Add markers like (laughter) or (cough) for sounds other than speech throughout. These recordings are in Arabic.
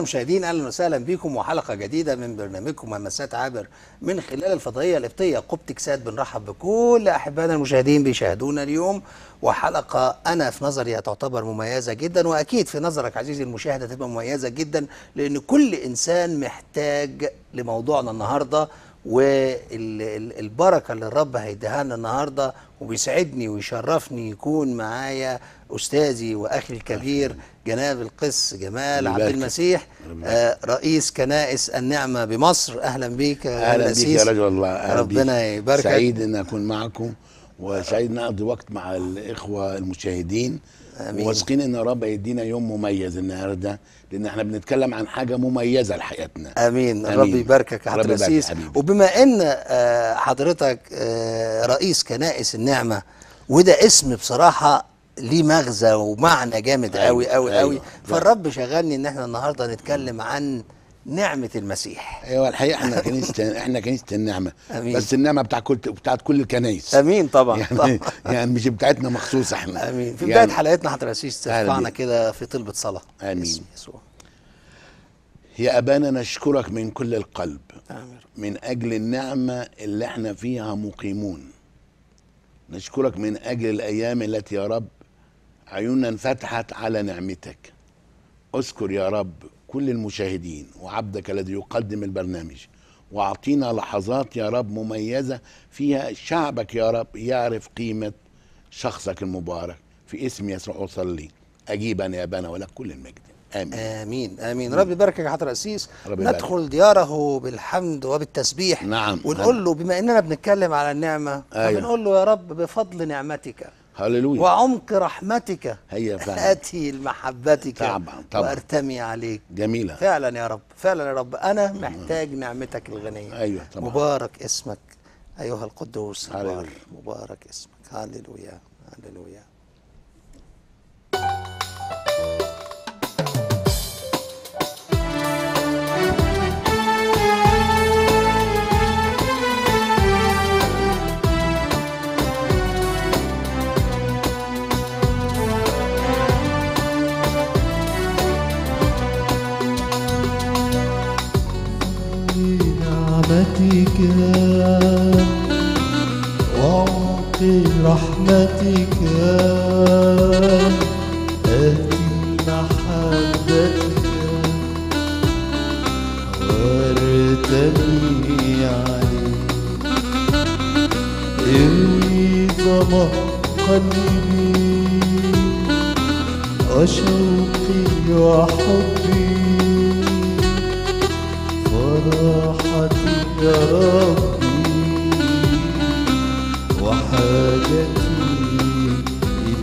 أعزائنا المشاهدين أهلا وسهلا بكم وحلقة جديدة من برنامجكم ملمسات عابر من خلال الفضائية القبطية قبطي كساد بنرحب بكل أحبائنا المشاهدين بيشاهدونا اليوم وحلقة أنا في نظري هتعتبر مميزة جدا وأكيد في نظرك عزيزي المشاهد هتبقى مميزة جدا لأن كل إنسان محتاج لموضوعنا النهارده والبركة اللي الرب هيديها لنا النهاردة وبيسعدني ويشرفني يكون معايا أستاذي وأخي الكبير جناب القس جمال عبد المسيح آه رئيس كنائس النعمة بمصر أهلا بيك يا أهلا بيك يا رجل الله أهلا ربنا يبارك سعيد أن أكون معكم وسعيد أن أقضي وقت مع الإخوة المشاهدين امين واثقين ان رب يدينا يوم مميز النهارده لان احنا بنتكلم عن حاجه مميزه لحياتنا امين, أمين. رب يباركك يا حضرتك رئيس وبما ان آه، حضرتك آه، رئيس كنائس النعمه وده اسم بصراحه ليه مغزى ومعنى جامد قوي قوي قوي فالرب شغلني ان احنا النهارده نتكلم عن نعمة المسيح ايوه الحقيقة احنا كنيسة (laughs) احنا كنيسة النعمة أمين. بس النعمة بتاع كل بتاعت كل الكنايس امين طبعا يعني, طبعا. (laughs) يعني مش بتاعتنا مخصوص احنا امين في يعني بداية يعني حلقتنا حضرتك القسيس ترفعنا كده في طلبة صلاة امين يسوع يا ابانا نشكرك من كل القلب آمين. من اجل النعمة اللي احنا فيها مقيمون نشكرك من اجل الايام التي يا رب عيوننا انفتحت على نعمتك اذكر يا رب كل المشاهدين وعبدك الذي يقدم البرنامج واعطينا لحظات يا رب مميزه فيها شعبك يا رب يعرف قيمه شخصك المبارك في اسم يسوع اصلي اجيبا يا بنا ولك كل المجد امين امين امين رب يبارك يا حضره القسيس ندخل بارك. دياره بالحمد وبالتسبيح نعم ونقول نعم. له بما اننا بنتكلم على النعمه أيوة. فبنقول له يا رب بفضل نعمتك هللويا وعمق رحمتك هي فعلا اتي لمحبتك طبعا طبعا وارتمي عليك جميله فعلا يا رب فعلا يا رب انا محتاج نعمتك الغنيه ايوه طبعا مبارك اسمك ايها القدوس مبارك, مبارك اسمك هللويا هللويا رحمتك وعمق رحمتك آتي محبتك وارتمي عليك إني ظمأ قلبي وشوقي وحبي فرحتي يا ربي وحاجتي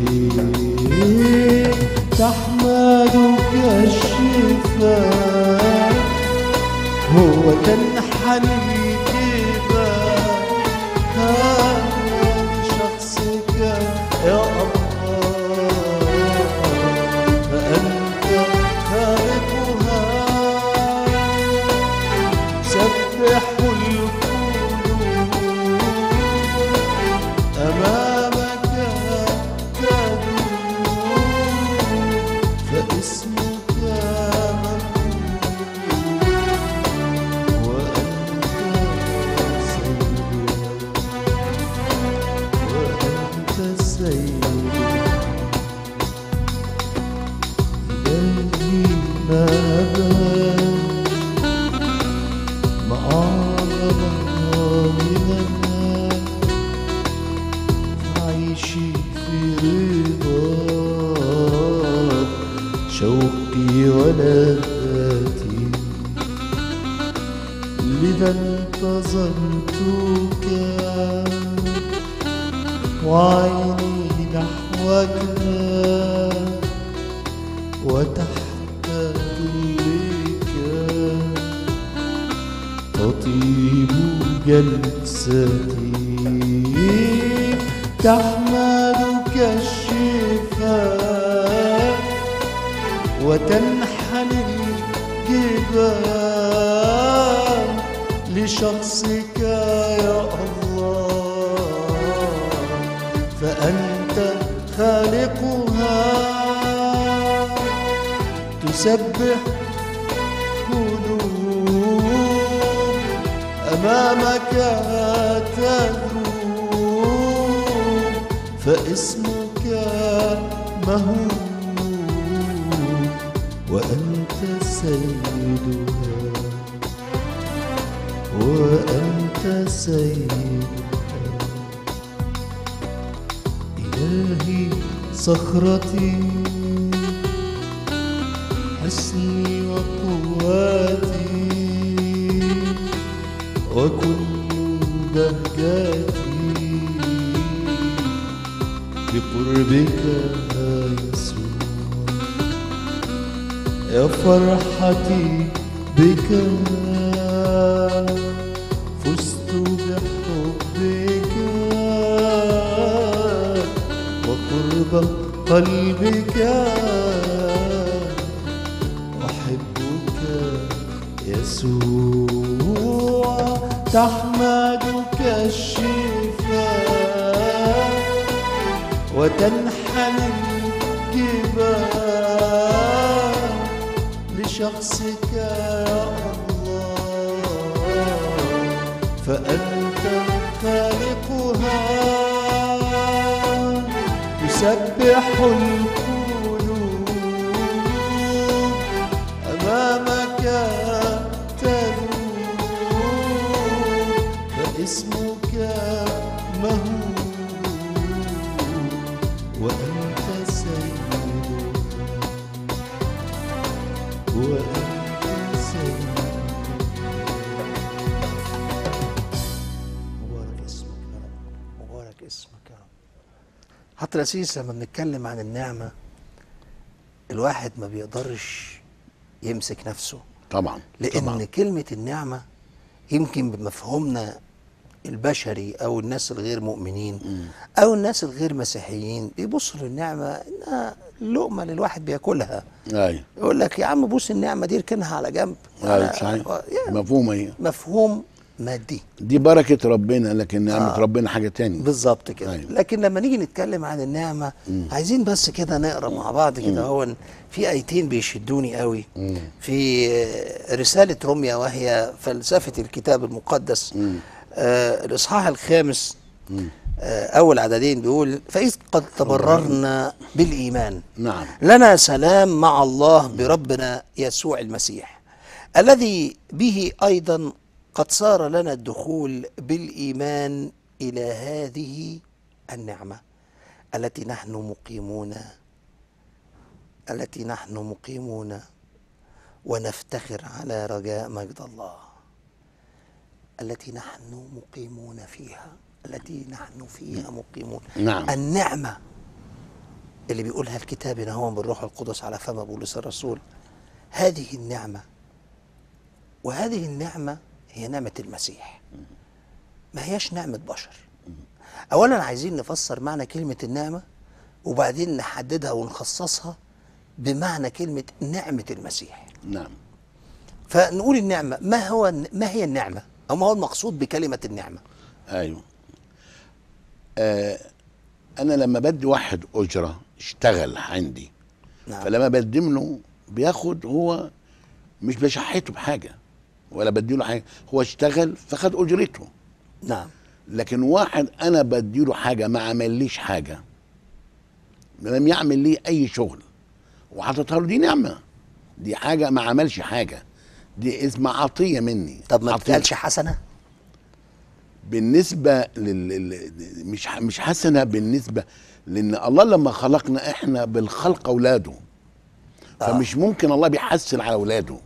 إليك تحمدك الشفاء هو تنحني لشخصك يا الله فأنت خالقها تسبح قلوب أمامك تذوب فاسمك مهوب وأنت سيد سيدها إلهي صخرتي حسني وقواتي وكل بهجاتي بقربك يا يسوع يا فرحتي بك قلبك أحبك يسوع تحمدك الشفاء وتنحني الجبال لشخصك يا الله فأنت الخالق نسبحه يا لما بنتكلم عن النعمه الواحد ما بيقدرش يمسك نفسه طبعا لان طبعا. كلمه النعمه يمكن بمفهومنا البشري او الناس الغير مؤمنين م. او الناس الغير مسيحيين بيبصوا للنعمه انها لقمه للواحد بياكلها ايوه يقول لك يا عم بوس النعمه دي اركنها على جنب ايوه صحيح يعني مفهوم ايه مفهوم مادي دي بركه ربنا لكن نعمه آه. ربنا حاجه تانية بالظبط كده أيوة. لكن لما نيجي نتكلم عن النعمه م. عايزين بس كده نقرا مع بعض كده هو في ايتين بيشدوني قوي م. في رساله روميا وهي فلسفه الكتاب المقدس آه الاصحاح الخامس آه أول عددين بيقول فإذ قد تبررنا بالإيمان نعم لنا سلام مع الله بربنا يسوع المسيح الذي به أيضا قد صار لنا الدخول بالإيمان إلى هذه النعمة التي نحن مقيمون التي نحن مقيمون ونفتخر على رجاء مجد الله التي نحن مقيمون فيها التي نحن فيها نعم. مقيمون نعم. النعمة اللي بيقولها الكتاب هو بالروح القدس على فم بولس الرسول هذه النعمة وهذه النعمة هي نعمة المسيح ما هياش نعمة بشر أولا عايزين نفسر معنى كلمة النعمة وبعدين نحددها ونخصصها بمعنى كلمة نعمة المسيح نعم فنقول النعمة ما هو ما هي النعمة أو ما هو المقصود بكلمة النعمة أيوه آه أنا لما بدي واحد أجرة اشتغل عندي نعم. فلما بقدم له بياخد هو مش بشحته بحاجه ولا بديله حاجه هو اشتغل فخد اجرته نعم لكن واحد انا بديله حاجه ما عمليش حاجه لم يعمل لي اي شغل وحاططها له دي نعمه دي حاجه ما عملش حاجه دي اسمها عطيه مني طب ما بتقالش حسنه بالنسبه لل مش مش حسنه بالنسبه لان الله لما خلقنا احنا بالخلق اولاده آه. فمش ممكن الله بيحسن على اولاده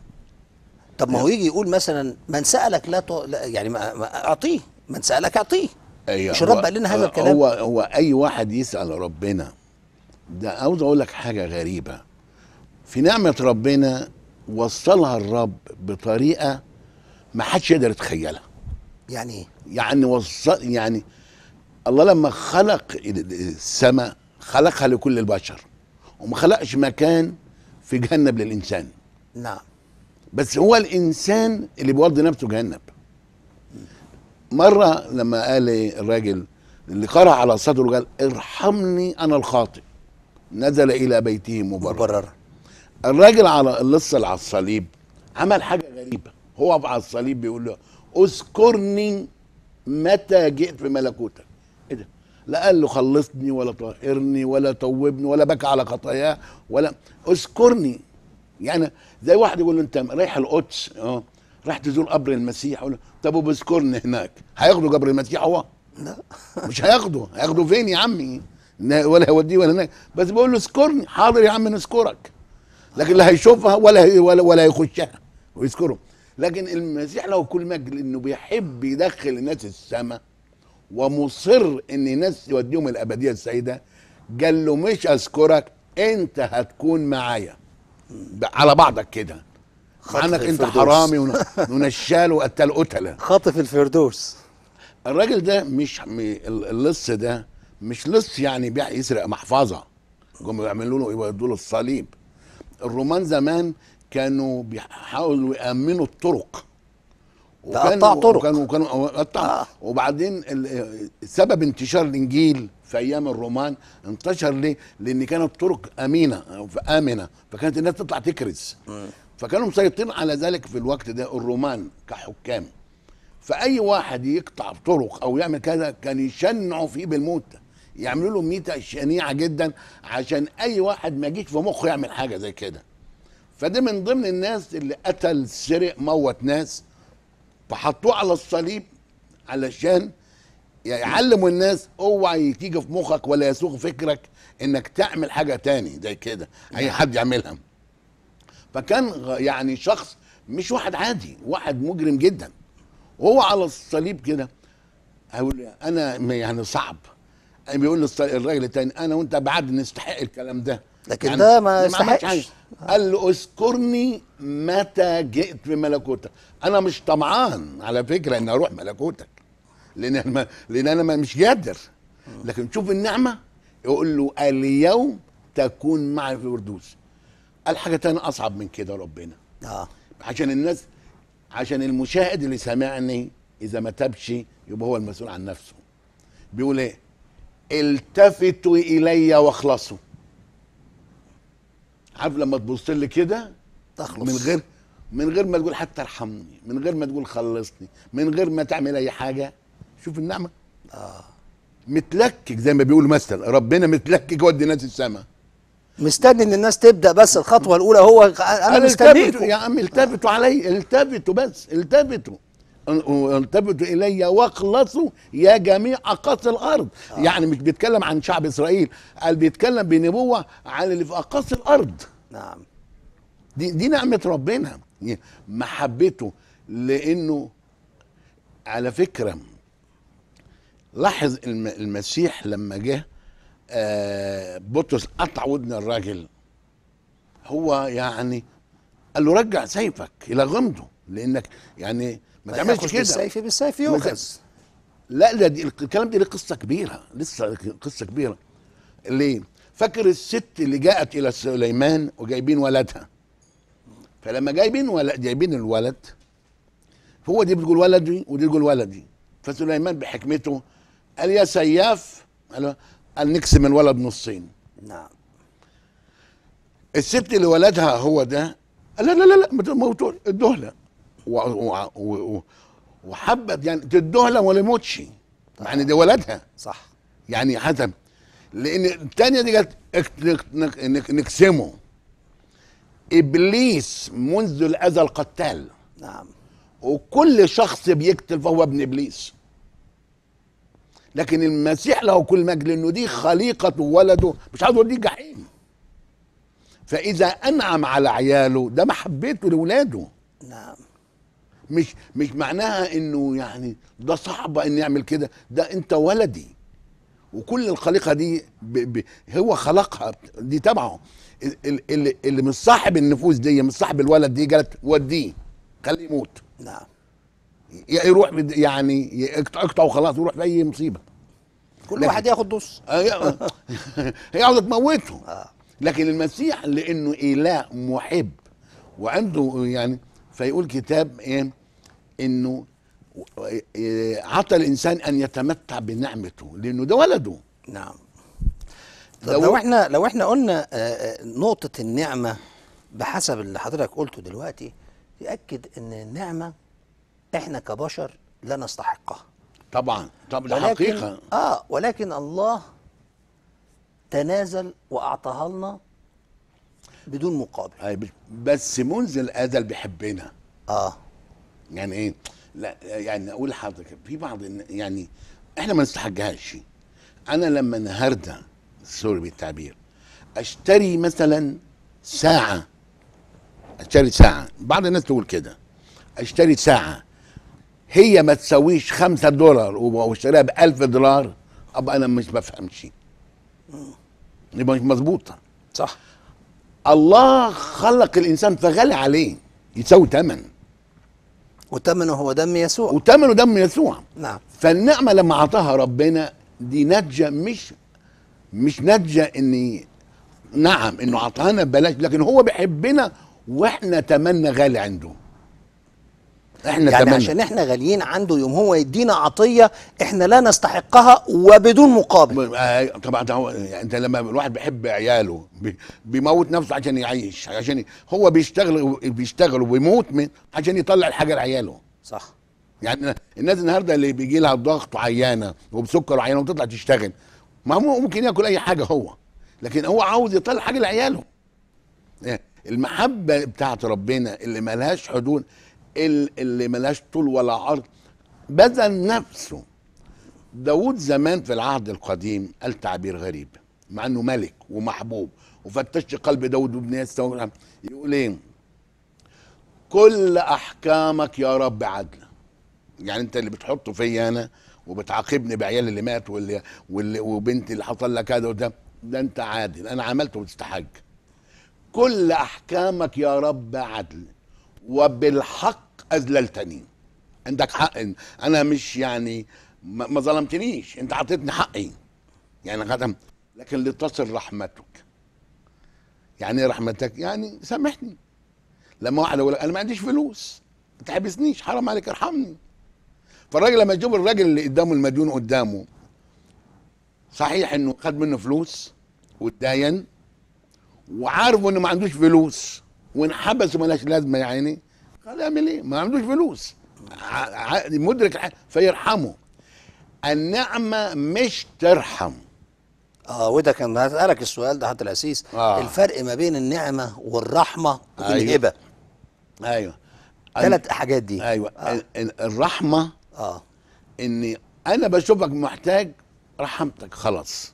طب ما هو نعم. يجي يقول مثلا من سالك لا, تو... لا يعني ما... ما اعطيه من سالك اعطيه أيوة مش الرب قال لنا هذا الكلام هو هو اي واحد يسال ربنا ده عاوز اقول لك حاجه غريبه في نعمه ربنا وصلها الرب بطريقه ما حدش يقدر يتخيلها يعني ايه يعني وصل يعني الله لما خلق السماء خلقها لكل البشر وما خلقش مكان في جهنم للانسان نعم بس هو الانسان اللي بيودي نفسه جهنم مره لما قال الراجل اللي قرأ على صدره قال ارحمني انا الخاطئ نزل الى بيته مبررا مبرر. الراجل على اللص على الصليب عمل حاجه غريبه هو على الصليب بيقول له اذكرني متى جئت في ملكوتك ايه ده لا قال له خلصني ولا طهرني ولا توبني ولا بكى على خطاياه ولا اذكرني يعني زي واحد يقول له انت رايح القدس اه راح تزور قبر المسيح له طب وبذكرني هناك هياخدوا قبر المسيح هو لا مش هياخدوا هياخدوا فين يا عمي ولا هيوديه ولا هناك بس بقول له اذكرني حاضر يا عم نذكرك لكن لا هيشوفها ولا ولا ولا هيخشها ويذكره لكن المسيح له كل مجد انه بيحب يدخل الناس السماء ومصر ان الناس يوديهم الابديه السعيده قال له مش اذكرك انت هتكون معايا على بعضك كده عنك انت حرامي ونشال (laughs) وقتل قتله خاطف الفردوس الراجل ده مش اللص ده مش لص يعني يسرق محفظه جم يعملوا له يودوا له الصليب الرومان زمان كانوا بيحاولوا يامنوا الطرق وكانوا طرق وكانوا كانوا قطع آه. وبعدين سبب انتشار الانجيل في ايام الرومان انتشر ليه؟ لان كانت الطرق امينه امنه فكانت الناس تطلع تكرز فكانوا مسيطرين على ذلك في الوقت ده الرومان كحكام فاي واحد يقطع طرق او يعمل كذا كان يشنعوا فيه بالموت يعملوا له ميته شنيعه جدا عشان اي واحد ما يجيش في مخه يعمل حاجه زي كده فده من ضمن الناس اللي قتل سرق موت ناس فحطوه على الصليب علشان يعلموا يعني الناس اوعى تيجي في مخك ولا يسوق فكرك انك تعمل حاجه تاني زي كده اي نعم. حد يعملها فكان يعني شخص مش واحد عادي واحد مجرم جدا وهو على الصليب كده اقول انا يعني صعب بيقول للراجل التاني انا وانت بعد نستحق الكلام ده لكن يعني ده ما يستحقش قال له اذكرني متى جئت بملكوتك انا مش طمعان على فكره ان اروح ملكوتك لان انا لان انا مش قادر لكن شوف النعمه يقول له اليوم تكون معي في الفردوس قال حاجه تانية اصعب من كده ربنا اه عشان الناس عشان المشاهد اللي سامعني اذا ما تابش يبقى هو المسؤول عن نفسه بيقول ايه التفتوا الي واخلصوا عارف لما تبص لي كده تخلص من غير من غير ما تقول حتى ارحمني من غير ما تقول خلصني من غير ما تعمل اي حاجه شوف النعمه اه متلكك زي ما بيقول مثل ربنا متلكك ودي ناس السماء مستني ان الناس تبدا بس الخطوه الاولى هو انا مستنيكم يا عم التفتوا آه. علي التفتوا بس التفتوا التفتوا الي واخلصوا يا جميع اقاصي الارض آه. يعني مش بيتكلم عن شعب اسرائيل قال بيتكلم بنبوه عن اللي في اقاصي الارض نعم دي دي نعمه ربنا يعني محبته لانه على فكره لاحظ المسيح لما جه آه، بطرس قطع ودن الراجل هو يعني قال له رجع سيفك الى غمضه لانك يعني ما تعملش كده بالسيف بالسيف يؤخذ لا لا دي الكلام ليه قصه كبيره لسه قصه كبيره ليه؟ فاكر الست اللي جاءت الى سليمان وجايبين ولدها فلما جايبين ولد جايبين الولد هو دي بتقول ولدي ودي بتقول ولدي فسليمان بحكمته قال يا سياف قال قال الولد نصين نعم الست اللي ولدها هو ده قال لا لا لا لا موتوا الدهله وحبت يعني الدهله ولا موتش يعني ده ولدها صح يعني حسب لان الثانيه دي قالت نقسمه ابليس منذ الازل قتال نعم وكل شخص بيقتل فهو ابن ابليس لكن المسيح له كل مجد لانه دي خليقه ولده مش عايز دي جحيم فاذا انعم على عياله ده محبته لاولاده نعم مش مش معناها انه يعني ده صعب ان يعمل كده ده انت ولدي وكل الخليقه دي ب ب هو خلقها دي تبعه اللي, اللي مش صاحب النفوس دي مش صاحب الولد دي قالت وديه خليه يموت نعم يروح يعني يقطع وخلاص يروح في اي مصيبه كل واحد ياخد نص آه، (laughs) ياخد تموته آه. لكن المسيح لانه اله محب وعنده يعني فيقول كتاب ايه انه إيه، عطى الانسان ان يتمتع بنعمته لانه ده ولده نعم لو, لو احنا لو احنا قلنا آه، نقطه النعمه بحسب اللي حضرتك قلته دلوقتي ياكد ان النعمه احنا كبشر لا نستحقها طبعا طب الحقيقة اه ولكن الله تنازل واعطاها لنا بدون مقابل بس منذ الازل بيحبنا اه يعني ايه لا يعني اقول لحضرتك في بعض يعني احنا ما نستحقهاش انا لما النهارده سوري بالتعبير اشتري مثلا ساعه اشتري ساعه بعض الناس تقول كده اشتري ساعه هي ما تساويش خمسة دولار واشتريها بألف دولار أبقى أنا مش بفهم شيء يبقى مش مظبوطة صح الله خلق الإنسان فغلى عليه يساوي ثمن وثمنه هو دم يسوع وثمنه دم يسوع نعم فالنعمة لما أعطاها ربنا دي ناتجة مش مش ناتجة إن نعم إنه أعطانا ببلاش لكن هو بيحبنا وإحنا تمنا غالي عنده احنا يعني تمنى. عشان احنا غاليين عنده يوم هو يدينا عطيه احنا لا نستحقها وبدون مقابل آه، طبعا يعني انت لما الواحد بيحب عياله بيموت نفسه عشان يعيش عشان هو بيشتغل بيشتغل وبيموت من عشان يطلع الحاجه لعياله صح يعني الناس النهارده اللي بيجي لها ضغط وعيانه وبسكر وعيانه وتطلع تشتغل ما هو ممكن ياكل اي حاجه هو لكن هو عاوز يطلع حاجه لعياله إيه، المحبه بتاعت ربنا اللي ملهاش حدود اللي ملاش طول ولا عرض بذل نفسه داود زمان في العهد القديم قال تعبير غريب مع انه ملك ومحبوب وفتشت قلب داود وابن يسوع يقول ايه كل احكامك يا رب عدل يعني انت اللي بتحطه فيا انا وبتعاقبني بعيال اللي مات واللي, واللي وبنتي اللي حصل لك كذا وده ده انت عادل انا عملته وتستحق كل احكامك يا رب عدل وبالحق اذللتني عندك حق انا مش يعني ما ظلمتنيش انت اعطيتني حقي يعني غدا لكن لتصل رحمتك يعني ايه رحمتك يعني سامحني لما واحد يقول لك انا ما عنديش فلوس ما تحبسنيش حرام عليك ارحمني فالراجل لما يجيب الراجل اللي قدامه المديون قدامه صحيح انه خد منه فلوس واتداين وعارفه انه ما عندوش فلوس وانحبسوا مالهاش لازمه يا عيني قال اعمل ايه؟ ما عندوش فلوس مدرك فيرحمه النعمه مش ترحم اه وده كان هسألك السؤال ده حتى العسيس آه. الفرق ما بين النعمة والرحمة والهبة أيوة, أيوة. ثلاث حاجات دي أيوة آه. الرحمة اه إني أنا بشوفك محتاج رحمتك خلاص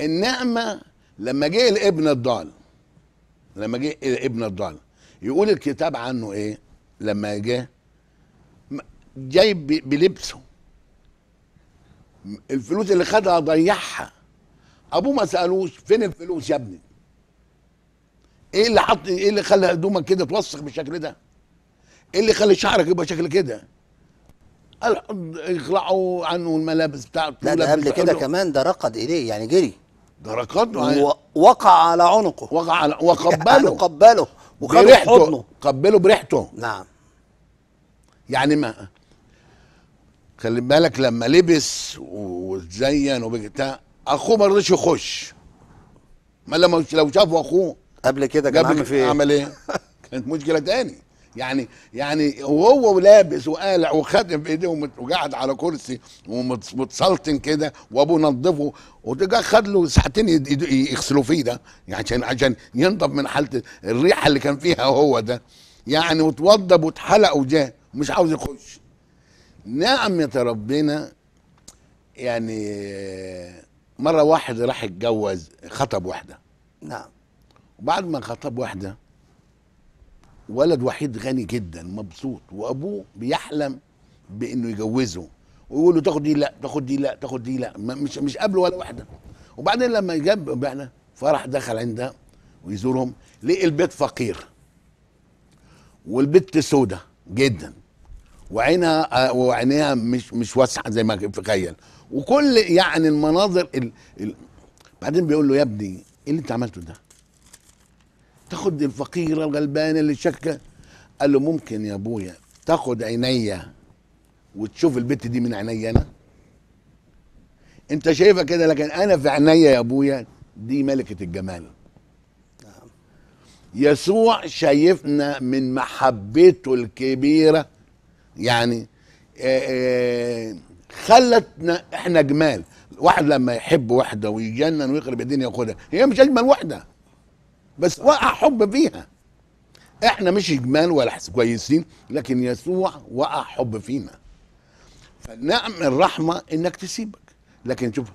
النعمة لما جه الابن الضال لما جه ابن الضال يقول الكتاب عنه ايه لما جه جاي بلبسه الفلوس اللي خدها ضيعها ابوه ما سالوش فين الفلوس يا ابني ايه اللي حط ايه اللي خلى هدومك كده توسخ بالشكل ده ايه اللي خلى شعرك يبقى شكل كده قال اخلعوا عنه الملابس بتاعته لا ده قبل كده كمان ده رقد اليه يعني جري ده ركض معاه وقع على عنقه وقع على (laughs) وقبله يعني قبله وخده حضنه قبله بريحته نعم يعني ما خلي بالك لما لبس واتزين وبتاع اخوه ما رضيش يخش ما لما لو شافوا اخوه قبل كده كان عامل إيه؟ عمل ايه؟ (laughs) كانت مشكله تاني يعني يعني وهو ولابس وقالع وخاتم في ايديه وقاعد على كرسي ومتسلطن كده وابوه نظفه وده خد له ساعتين يغسلوا فيه ده يعني عشان عشان ينضف من حاله الريحه اللي كان فيها هو ده يعني وتوضب واتحلق وجاه مش عاوز يخش نعمة ربنا يعني مرة واحد راح اتجوز خطب واحدة نعم وبعد ما خطب واحدة ولد وحيد غني جدا مبسوط وابوه بيحلم بانه يجوزه ويقول له تاخد دي لا تاخد دي لا تاخد دي لا مش مش قابله ولا واحده وبعدين لما جاب بقى فرح دخل عندها ويزورهم لقي البيت فقير والبت سودة جدا وعينها آه، وعينيها مش مش واسعه زي ما تخيل وكل يعني المناظر ال... ال... بعدين بيقول له يا ابني ايه اللي انت عملته ده؟ تاخد الفقير الغلبان اللي شكه قال له ممكن يا ابويا تاخد عينيا وتشوف البت دي من عينيا انا انت شايفها كده لكن انا في عينيا يا ابويا دي ملكه الجمال نعم. يسوع شايفنا من محبته الكبيره يعني آه، آه، خلتنا احنا جمال واحد لما يحب واحده ويجنن ويخرب الدنيا ياخدها هي مش اجمل واحده بس وقع حب فيها احنا مش جمال ولا كويسين لكن يسوع وقع حب فينا فالنعم الرحمه انك تسيبك لكن شوف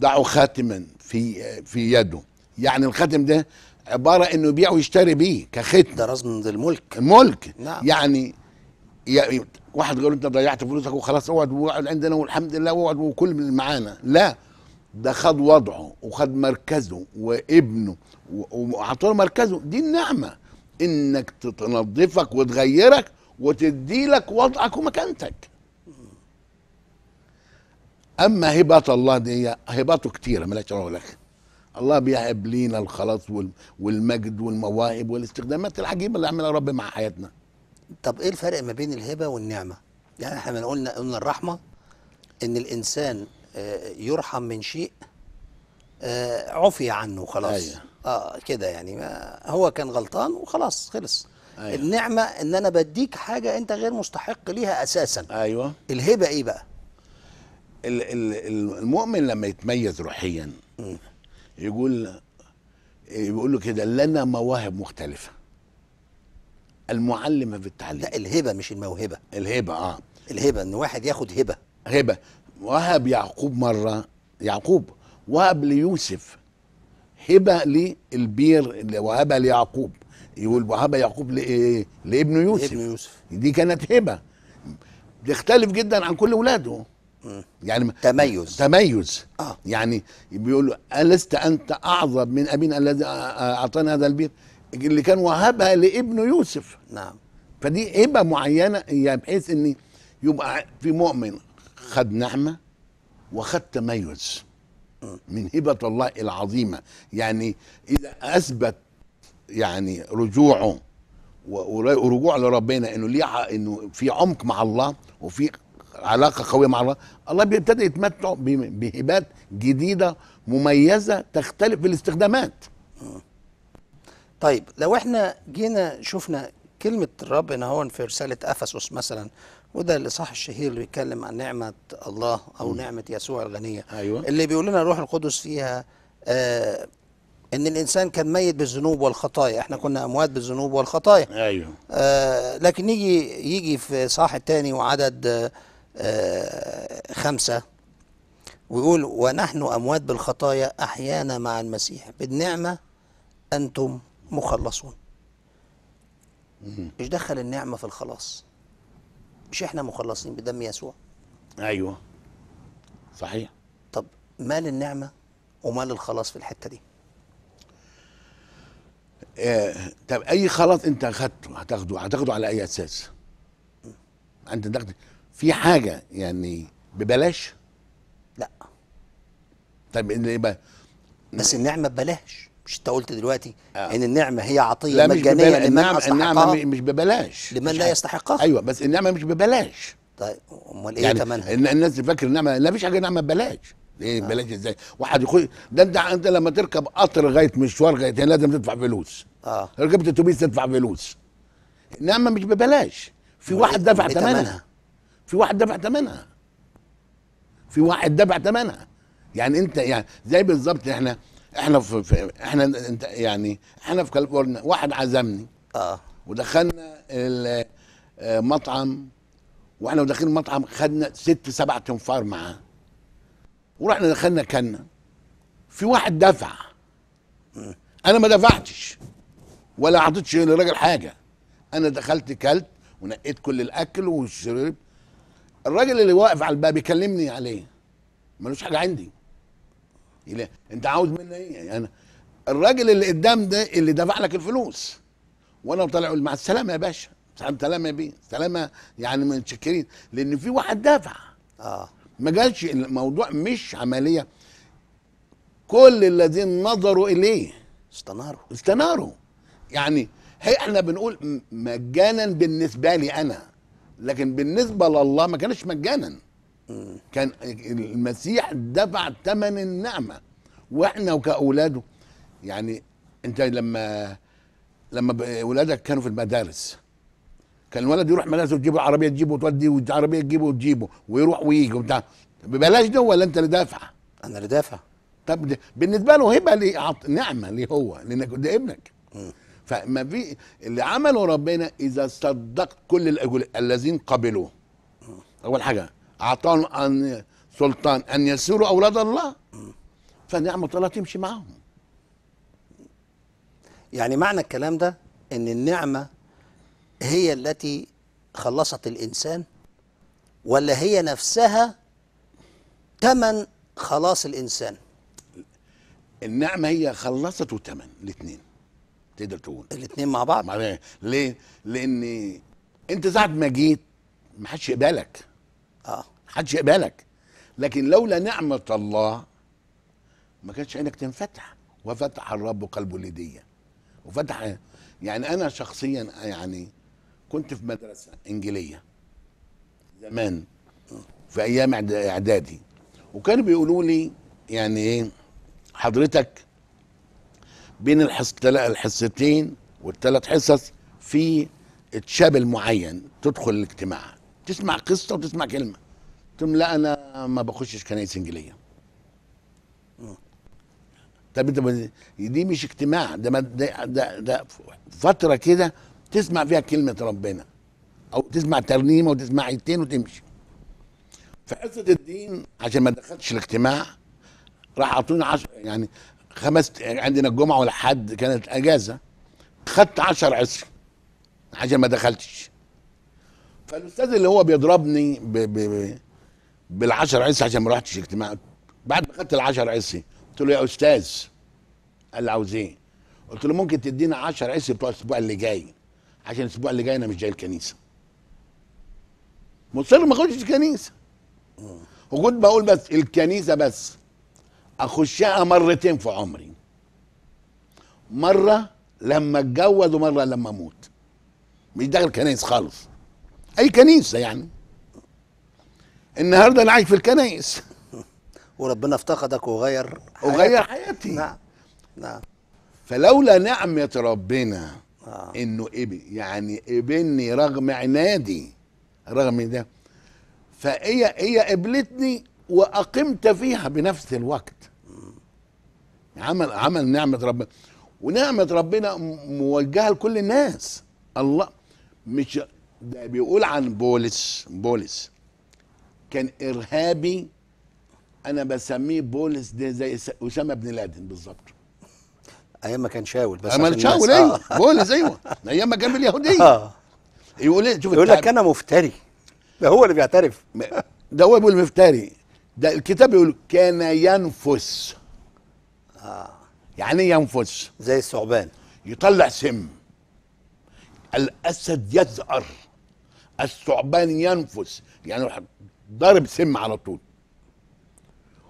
ضعوا خاتما في في يده يعني الخاتم ده عباره انه يبيع ويشتري بيه كختم ده رزم الملك الملك نعم. يعني واحد يقول انت ضيعت فلوسك وخلاص اقعد واقعد عندنا والحمد لله واقعد وكل من معانا لا ده خد وضعه وخد مركزه وابنه وحطوا مركزه دي النعمه انك تنظفك وتغيرك وتدي لك وضعك ومكانتك اما هبات الله دي هباته كتيره ملاش لك الله بيهب لينا الخلاص والمجد والمواهب والاستخدامات العجيبه اللي عملها رب مع حياتنا طب ايه الفرق ما بين الهبه والنعمه يعني احنا قلنا قلنا الرحمه ان الانسان آه، يرحم من شيء آه، عفي عنه خلاص أيه. اه كده يعني ما هو كان غلطان وخلاص خلص أيوة. النعمه ان انا بديك حاجه انت غير مستحق ليها اساسا ايوه الهبه ايه بقى ال ال المؤمن لما يتميز روحيا يقول يقول له كده لنا مواهب مختلفه المعلمه في التعليم لا الهبه مش الموهبه الهبه اه الهبه ان واحد ياخد هبه هبه وهب يعقوب مره يعقوب وهب ليوسف هبه للبير وهبه ليعقوب يقول وهبه يعقوب لايه؟ لابنه يوسف لابن يوسف دي كانت هبه بيختلف جدا عن كل ولاده يعني تميز تميز آه. يعني بيقول ألست أنت أعظم من أبينا الذي أعطانا هذا البير اللي كان وهبها لابنه يوسف نعم فدي هبة معينة يعني بحيث أن يبقى في مؤمن خد نعمة وخد تميز من هبة الله العظيمة يعني إذا أثبت يعني رجوعه ورجوع لربنا انه ليه انه في عمق مع الله وفي علاقه قويه مع الله الله بيبتدي يتمتع بهبات جديده مميزه تختلف في الاستخدامات طيب لو احنا جينا شفنا كلمه ربنا هون في رساله افسس مثلا وده الإصحاح الشهير اللي بيتكلم عن نعمة الله أو م. نعمة يسوع الغنية أيوة. اللي بيقول لنا الروح القدس فيها آه ان الانسان كان ميت بالذنوب والخطايا احنا كنا اموات بالذنوب والخطايا ايوه آه لكن يجي يجي في صاح الثاني وعدد آه،, آه خمسة ويقول ونحن اموات بالخطايا احيانا مع المسيح بالنعمه انتم مخلصون مش دخل النعمه في الخلاص مش احنا مخلصين بدم يسوع ايوه صحيح طب ما للنعمه وما للخلاص في الحته دي آه، طب اي خلاص انت اخذته هتاخده هتاخده على اي اساس انت تاخد في حاجه يعني ببلاش لا طب يبقى بس النعمه ببلاش مش انت قلت دلوقتي آه. ان النعمه هي عطيه مجانيه مش لمن النعمة يستحقها النعمه مش ببلاش لمن لا يستحقها ايوه بس النعمه مش ببلاش طيب امال ايه ثمنها؟ يعني الناس فاكر النعمه لا مفيش حاجه نعمه ببلاش ليه آه. ببلاش ازاي؟ واحد يخش ده انت انت لما تركب قطر لغايه مشوار لغايه هنا لازم تدفع فلوس اه ركبت اتوبيس تدفع فلوس النعمه مش ببلاش في إيه- واحد دفع ثمنها إيه في واحد دفع ثمنها في واحد دفع ثمنها يعني انت يعني زي بالظبط احنا احنا في, في احنا يعني احنا في كاليفورنيا واحد عزمني اه ودخلنا المطعم آه، واحنا داخلين المطعم خدنا ست سبع تنفار معاه ورحنا دخلنا كنا في واحد دفع انا ما دفعتش ولا اعطيتش للراجل حاجه انا دخلت كلت ونقيت كل الاكل وشربت الراجل اللي واقف على الباب يكلمني عليه ملوش حاجه عندي انت عاوز مني ايه يعني انا الراجل اللي قدام ده اللي دفع لك الفلوس وانا طالع اقول مع السلامه يا باشا سلامه يا بيه سلامه يعني متشكرين لان في واحد دافع اه ما جالش الموضوع مش عمليه كل الذين نظروا اليه استناروا استناروا يعني هي احنا بنقول مجانا بالنسبه لي انا لكن بالنسبه لله ما كانش مجانا كان المسيح دفع ثمن النعمه واحنا وكاولاده يعني انت لما لما اولادك كانوا في المدارس كان الولد يروح مدرسه وتجيب العربيه تجيبه وتودي والعربيه تجيبه وتجيبه ويروح ويجي وبتاع ببلاش ده ولا انت اللي دافع؟ انا اللي دافع طب بالنسبه له هبه ليه نعمه ليه هو لانك ده ابنك فما في اللي عمله ربنا اذا صدقت كل الاجل الذين قبلوه اول حاجه اعطاهم ان سلطان ان يسيروا اولاد الله فنعمه الله تمشي معاهم يعني معنى الكلام ده ان النعمه هي التي خلصت الانسان ولا هي نفسها تمن خلاص الانسان النعمه هي خلصت وتمن الاثنين تقدر تقول الاثنين مع بعض ليه لان انت ساعه ما جيت ما حدش يقبلك اه محدش يقبلك لكن لولا نعمه الله ما كانتش عينك تنفتح وفتح الرب قلبه لدية وفتح يعني انا شخصيا يعني كنت في مدرسه انجيليه زمان في ايام اعدادي وكانوا بيقولوا لي يعني ايه حضرتك بين الحصتين والثلاث حصص في تشابل معين تدخل الاجتماع تسمع قصه وتسمع كلمه قلت لهم لا انا ما بخشش كنايس انجيليه طب انت دي مش اجتماع ده ده ده, فتره كده تسمع فيها كلمه ربنا او تسمع ترنيمه وتسمع عيتين وتمشي فحصه الدين عشان ما دخلتش الاجتماع راح اعطوني عشر يعني خمس عندنا الجمعه والحد كانت اجازه خدت عشر عصر عشان ما دخلتش فالاستاذ اللي هو بيضربني ب... ب... بالعشر عيسي عشان ما رحتش اجتماع بعد ما خدت العشر عيسي قلت له يا استاذ قال لي عاوز ايه؟ قلت له ممكن تدينا 10 عيسي بتوع الاسبوع اللي جاي عشان الاسبوع اللي جاي انا مش جاي الكنيسه. مصر ما اخشش الكنيسه. وكنت بقول بس الكنيسه بس اخشها مرتين في عمري. مره لما اتجوز ومره لما اموت. مش داخل كنايس خالص. اي كنيسه يعني النهارده انا عايش في الكنايس (laughs) وربنا افتقدك وغير حياتك. وغير حياتي نعم نعم فلولا نعمه ربنا آه. انه ابن يعني ابني رغم عنادي رغم ده فهي هي قبلتني واقمت فيها بنفس الوقت عمل عمل نعمه ربنا ونعمه ربنا موجهه لكل الناس الله مش ده بيقول عن بولس بولس كان ارهابي انا بسميه بولس ده زي اسامه بن لادن بالظبط ايام ما كان شاول بس اما شاول ايه آه. بولس ايوه ايام ما كان باليهوديه آه. يقول ايه شوف يقول لك انا مفتري ده هو اللي بيعترف ده هو بيقول مفتري ده الكتاب بيقول كان ينفس اه يعني إيه ينفس زي الثعبان يطلع سم الاسد يزأر الثعبان ينفس يعني ضارب سم على طول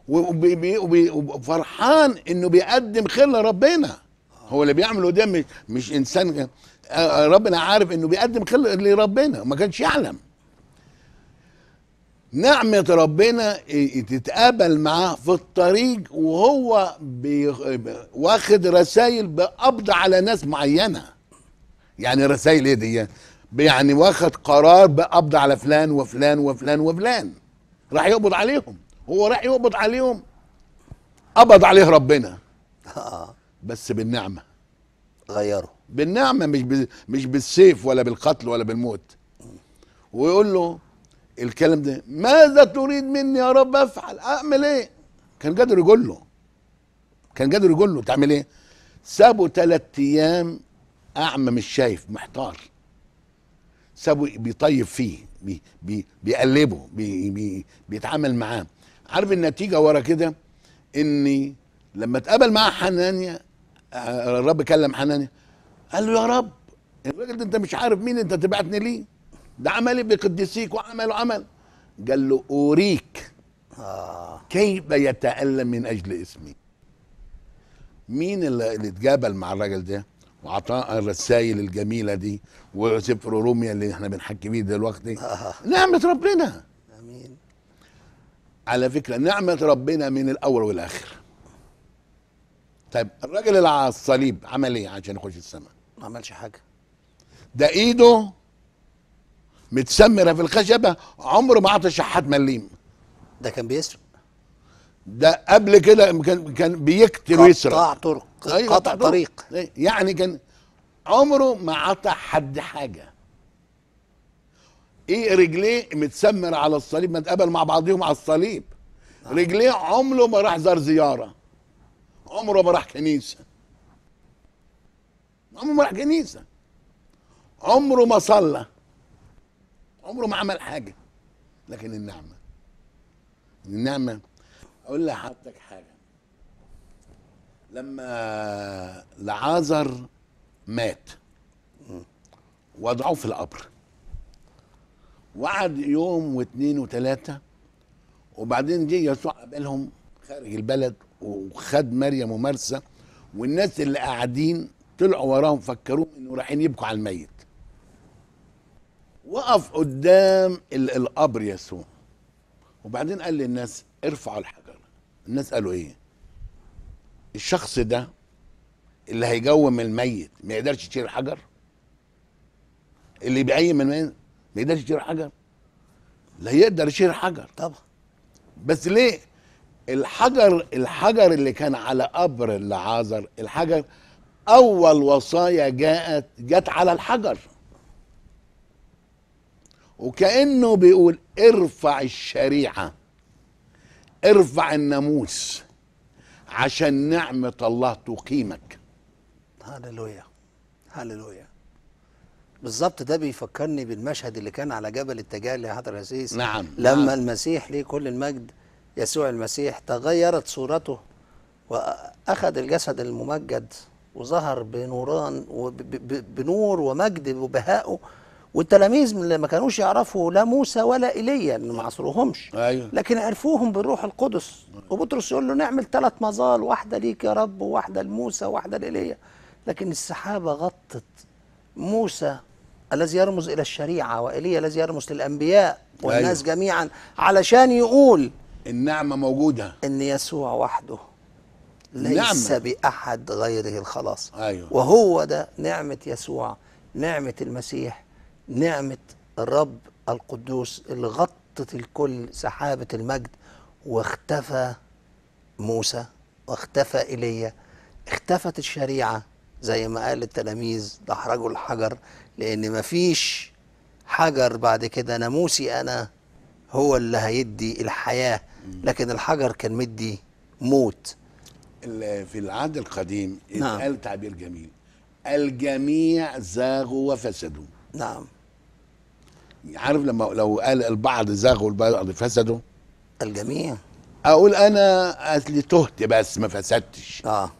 وفرحان انه بيقدم خير لربنا هو اللي بيعمله ده مش, مش انسان آه، آه، ربنا عارف انه بيقدم خير لربنا ما كانش يعلم نعمة ربنا تتقابل معاه في الطريق وهو واخد رسائل بقبض على ناس معينة يعني رسائل ايه دي يعني واخد قرار بقبض على فلان وفلان وفلان وفلان راح يقبض عليهم هو راح يقبض عليهم قبض عليه ربنا آه. بس بالنعمه غيره بالنعمه مش ب... مش بالسيف ولا بالقتل ولا بالموت ويقول له الكلام ده ماذا تريد مني يا رب افعل اعمل ايه كان قادر يقول له كان قادر يقول له تعمل ايه سابوا ثلاث ايام اعمى مش شايف محتار سابوا بيطيب فيه بي بي بيقلبه بي بي بيتعامل معاه عارف النتيجه ورا كده ان لما اتقابل مع حنانيا آه، الرب كلم حنانيا قال له يا رب الراجل ده انت مش عارف مين انت تبعتني ليه ده عمل بقديسيك وعمل وعمل قال له اوريك كيف يتألم من اجل اسمي مين اللي اتجابل مع الراجل ده وعطاء الرسائل الجميله دي وسفر روميا اللي احنا بنحكي بيه دلوقتي آه. نعمه ربنا امين على فكره نعمه ربنا من الاول والاخر طيب الراجل اللي على الصليب عمل ايه عشان يخش السماء ما عملش حاجه ده ايده متسمره في الخشبه عمره ما عطى شحات مليم ده كان بيسرق ده قبل كده كان كان بيقتل ويسرق قطع طرق أيوة قطع طريق يعني كان عمره ما عطى حد حاجه ايه رجليه متسمر على الصليب ما اتقابل مع بعضهم على الصليب نعم. رجليه عمره ما راح زار زياره عمره ما راح كنيسه عمره ما راح كنيسه عمره ما صلى عمره ما عمل حاجه لكن النعمه النعمه اقول لحضرتك حاجه لما لعازر مات وضعوه في القبر وقعد يوم واثنين وثلاثة وبعدين جه يسوع قابلهم خارج البلد وخد مريم ومرسى والناس اللي قاعدين طلعوا وراهم فكروهم انه رايحين يبكوا على الميت وقف قدام القبر يسوع وبعدين قال للناس ارفعوا الحجر الناس قالوا ايه الشخص ده اللي هيجوم الميت ما يقدرش يشيل الحجر اللي من الميت ما يقدرش يشيل الحجر لا يقدر يشيل الحجر طبعا بس ليه الحجر الحجر اللي كان على قبر لعازر الحجر اول وصايا جاءت جت على الحجر وكانه بيقول ارفع الشريعه ارفع الناموس عشان نعمة الله تقيمك هللويا هللويا بالظبط ده بيفكرني بالمشهد اللي كان على جبل يا حضر عزيز نعم لما نعم. المسيح ليه كل المجد يسوع المسيح تغيرت صورته واخذ الجسد الممجد وظهر بنوران وبنور ومجد وبهائه والتلاميذ اللي ما كانوش يعرفوا لا موسى ولا ايليا ما عصروهمش أيوة. لكن عرفوهم بالروح القدس وبطرس يقول له نعمل ثلاث مظال واحده ليك يا رب وواحده لموسى وواحده لايليا لكن السحابه غطت موسى الذي يرمز الى الشريعه وايليا الذي يرمز للانبياء والناس أيوة. جميعا علشان يقول النعمه موجوده ان يسوع وحده ليس نعمة. بأحد غيره الخلاص أيوة. وهو ده نعمة يسوع نعمة المسيح نعمة الرب القدوس اللي غطت الكل سحابة المجد واختفى موسى واختفى ايليا اختفت الشريعه زي ما قال التلاميذ دحرجوا الحجر لان مفيش حجر بعد كده ناموسي انا هو اللي هيدي الحياه لكن الحجر كان مدي موت في العهد القديم نعم. اتقال قال تعبير جميل الجميع زاغوا وفسدوا نعم عارف لما لو قال البعض زاغوا البعض فسدوا الجميع اقول انا اللي تهت بس ما فسدتش اه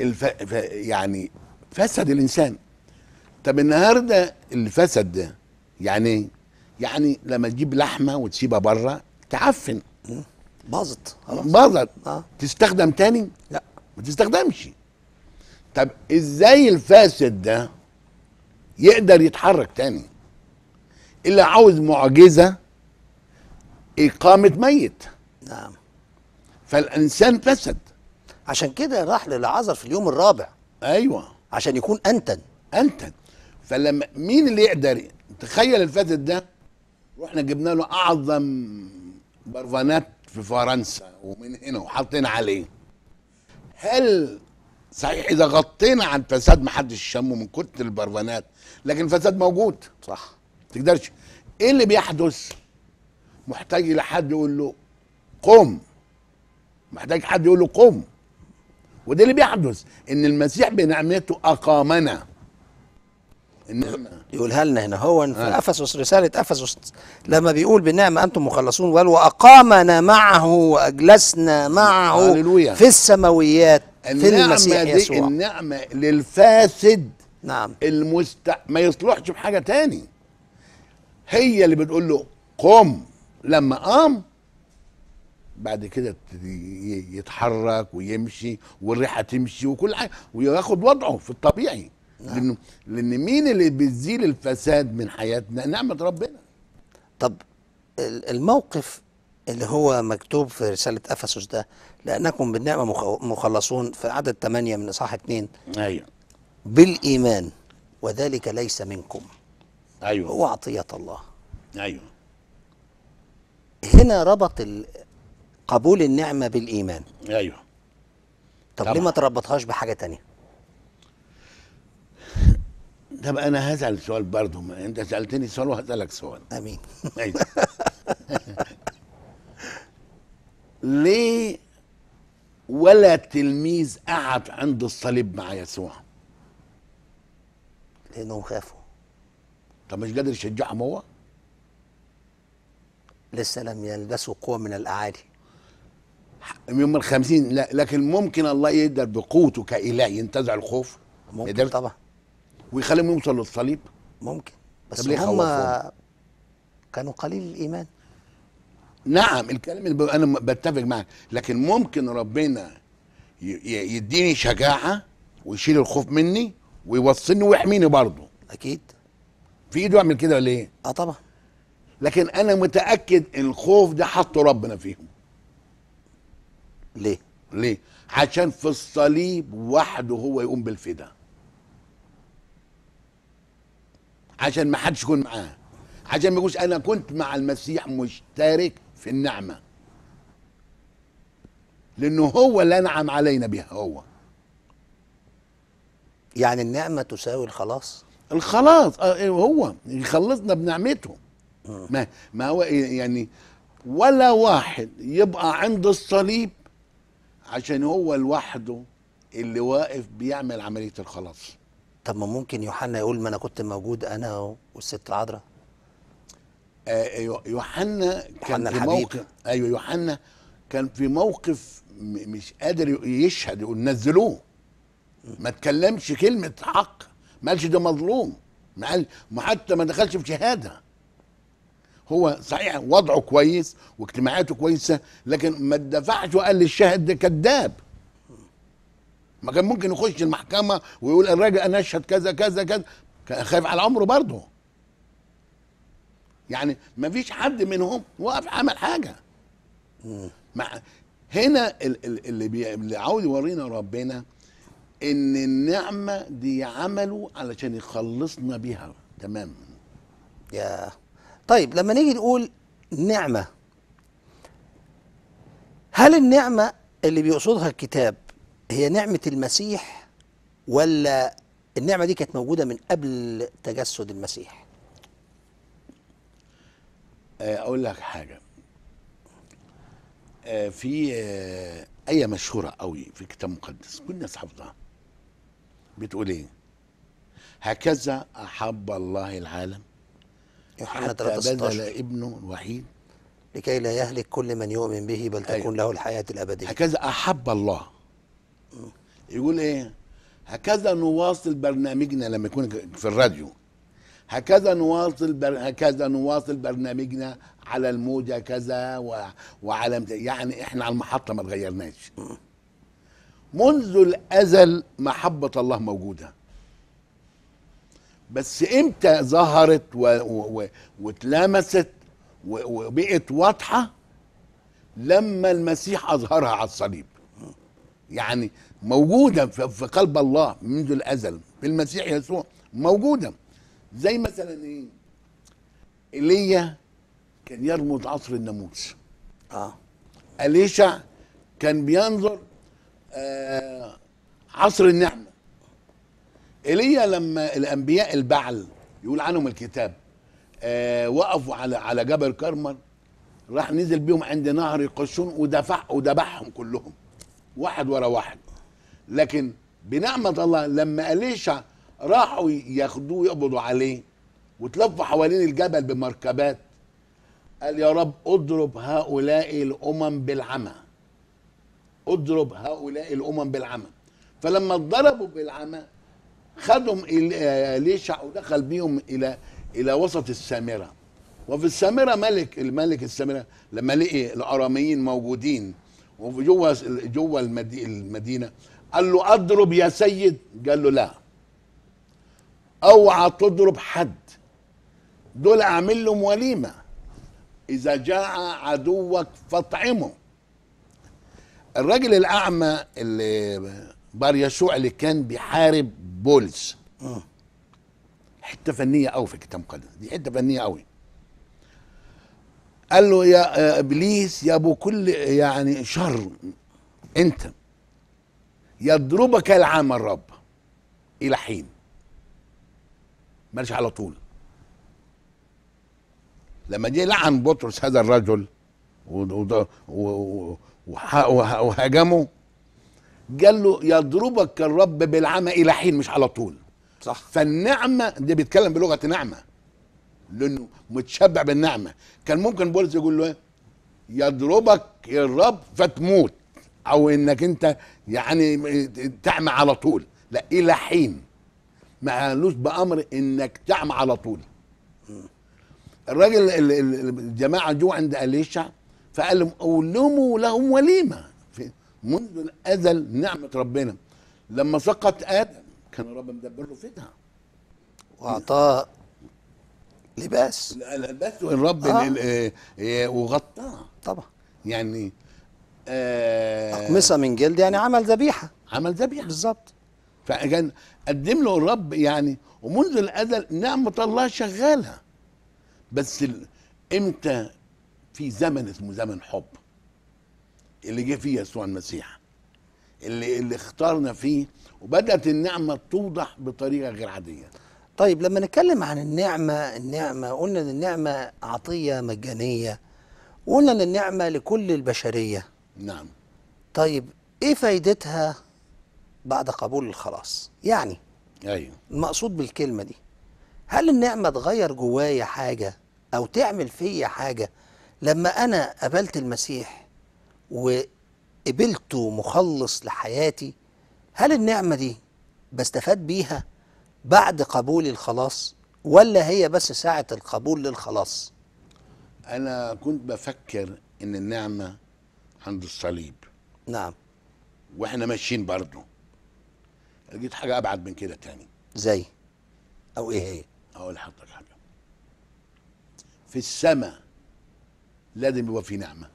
الف... ف... يعني فسد الانسان طب النهارده اللي فسد ده يعني يعني لما تجيب لحمه وتسيبها بره تعفن باظت خلاص باظت آه. تستخدم تاني لا ما تستخدمش طب ازاي الفاسد ده يقدر يتحرك تاني الا عاوز معجزه اقامه ميت نعم فالانسان فسد عشان كده راح للعذر في اليوم الرابع ايوه عشان يكون انتن انتن فلما مين اللي يقدر تخيل الفاسد ده رحنا جبنا له اعظم برفانات في فرنسا ومن هنا وحاطين عليه هل صحيح اذا غطينا عن فساد محدش شمه من كتر البرفانات لكن الفساد موجود صح تقدرش ايه اللي بيحدث محتاج الى حد يقول له قم محتاج حد يقول له قم وده اللي بيحدث ان المسيح بنعمته اقامنا إن يقولها لنا هنا هو في آه. افسس رساله افسس لما بيقول بالنعمه انتم مخلصون قال واقامنا معه واجلسنا معه هللويا. في السماويات في المسيح يسوع النعمه للفاسد نعم المست... ما يصلحش بحاجه تاني هي اللي بتقول له قم لما قام بعد كده يتحرك ويمشي والريحه تمشي وكل حاجه وياخد وضعه في الطبيعي نعم. لانه لان مين اللي بيزيل الفساد من حياتنا نعمه ربنا طب الموقف اللي هو مكتوب في رساله افسس ده لانكم بالنعمه مخلصون في عدد 8 من اصحاح 2 ايوه بالايمان وذلك ليس منكم أيوة هو عطية الله أيوة هنا ربط قبول النعمة بالإيمان أيوة طب ليه ما تربطهاش بحاجة تانية طب أنا هسأل سؤال برضه ما أنت سألتني سؤال وهسألك سؤال أمين (laughs) أيوة. (laughs) ليه ولا تلميذ قعد عند الصليب مع يسوع لأنهم خافوا طب مش قادر يشجعهم هو؟ لسه لم يلبسوا قوة من الأعالي يوم الخمسين لا لكن ممكن الله يقدر بقوته كإله ينتزع الخوف ممكن يقدر طبعا ويخليهم يوصلوا للصليب ممكن بس هم كانوا قليل الإيمان نعم الكلام اللي أنا بتفق معك لكن ممكن ربنا يديني شجاعة ويشيل الخوف مني ويوصلني ويحميني برضه أكيد في ايده يعمل كده ولا ايه؟ اه طبعا لكن انا متاكد ان الخوف ده حطه ربنا فيهم ليه؟ ليه؟ عشان في الصليب وحده هو يقوم بالفداء عشان ما حدش يكون معاه عشان ما يقولش انا كنت مع المسيح مشترك في النعمه لانه هو اللي انعم علينا بها هو يعني النعمه تساوي الخلاص الخلاص آه، إيه هو يخلصنا بنعمته آه. ما ما هو إيه، يعني ولا واحد يبقى عند الصليب عشان هو لوحده اللي واقف بيعمل عمليه الخلاص طب ما ممكن يوحنا يقول ما انا كنت موجود انا والست العذراء آه، يوحنا كان في موقف ايوه يوحنا كان في موقف مش قادر يشهد يقول نزلوه ما تكلمش كلمه حق ما قالش ده مظلوم ما قال ما حتى ما دخلش في شهاده هو صحيح وضعه كويس واجتماعاته كويسه لكن ما دفعش وقال للشاهد ده كذاب ما كان ممكن يخش المحكمه ويقول الراجل انا اشهد كذا كذا كذا كان خايف على عمره برضه يعني ما فيش حد منهم وقف عمل حاجه مع هنا اللي, اللي عاوز يورينا ربنا ان النعمه دي عملوا علشان يخلصنا بيها تمام يا طيب لما نيجي نقول نعمه هل النعمه اللي بيقصدها الكتاب هي نعمه المسيح ولا النعمه دي كانت موجوده من قبل تجسد المسيح آه، اقول لك حاجه آه، في آه، آية مشهورة قوي في الكتاب المقدس كل الناس حافظها بتقول ايه هكذا احب الله العالم يوحنا 13 16 ابنه الوحيد لكي لا يهلك كل من يؤمن به بل تكون أيوه. له الحياه الابديه هكذا احب الله يقول ايه هكذا نواصل برنامجنا لما يكون في الراديو هكذا نواصل بر... هكذا نواصل برنامجنا على الموجه كذا و... وعلى يعني احنا على المحطه ما تغيرناش منذ الازل محبه الله موجوده بس امتى ظهرت و... و... وتلامست و... وبقت واضحه لما المسيح اظهرها على الصليب يعني موجوده في قلب الله منذ الازل في المسيح يسوع موجوده زي مثلا ايه ايليا كان يرمز عصر الناموس اه اليشع كان بينظر آه، عصر النعمه ايليا لما الانبياء البعل يقول عنهم الكتاب آه وقفوا على على جبل كرمل راح نزل بيهم عند نهر قشون ودفع ودبحهم كلهم واحد ورا واحد لكن بنعمة الله لما أليشا راحوا ياخدوه يقبضوا عليه وتلفوا حوالين الجبل بمركبات قال يا رب اضرب هؤلاء الأمم بالعمى اضرب هؤلاء الامم بالعمى فلما ضربوا بالعمى خدهم آه، ليشع ودخل بيهم الى الى وسط السامره وفي السامره ملك الملك السامره لما لقي الاراميين موجودين وجوه جوه المدينه قال له اضرب يا سيد قال له لا اوعى تضرب حد دول اعمل لهم وليمه اذا جاء عدوك فاطعمه الراجل الاعمى اللي بار يسوع اللي كان بيحارب بولس حته فنيه قوي في الكتاب المقدس دي حته فنيه قوي قال له يا ابليس يا ابو كل يعني شر انت يضربك العام الرب الى حين ماشي على طول لما جه لعن بطرس هذا الرجل و وهاجمه قال له يضربك الرب بالعمى الى حين مش على طول صح فالنعمه ده بيتكلم بلغه نعمه لانه متشبع بالنعمه كان ممكن بولس يقول له إيه؟ يضربك الرب فتموت او انك انت يعني تعمى على طول لا الى حين ما قالوش بامر انك تعمى على طول الراجل الجماعه جو عند اليشع فقال لهم لهم وليمه منذ الازل نعمه ربنا لما سقط ادم كان رب مدبر له فدها واعطاه لباس لباس الرب آه. آه،, آه. وغطاه طبعا يعني آه اقمصه من جلد يعني عمل ذبيحه عمل ذبيحه بالظبط فكان قدم له الرب يعني ومنذ الازل نعمه الله شغاله بس امتى في زمن اسمه زمن حب اللي جه فيه يسوع المسيح اللي اللي اختارنا فيه وبدات النعمه توضح بطريقه غير عاديه طيب لما نتكلم عن النعمه النعمه قلنا ان النعمه عطيه مجانيه وقلنا ان النعمه لكل البشريه نعم طيب ايه فايدتها بعد قبول الخلاص يعني ايوه المقصود بالكلمه دي هل النعمه تغير جوايا حاجه او تعمل فيا حاجه لما أنا قبلت المسيح وقبلته مخلص لحياتي هل النعمة دي بستفاد بيها بعد قبول الخلاص ولا هي بس ساعة القبول للخلاص أنا كنت بفكر إن النعمة عند الصليب نعم واحنا ماشيين برضه لقيت حاجة أبعد من كده تاني زي أو إيه هي؟ أقول لحضرتك حاجة في السماء لازم يبقى في نعمه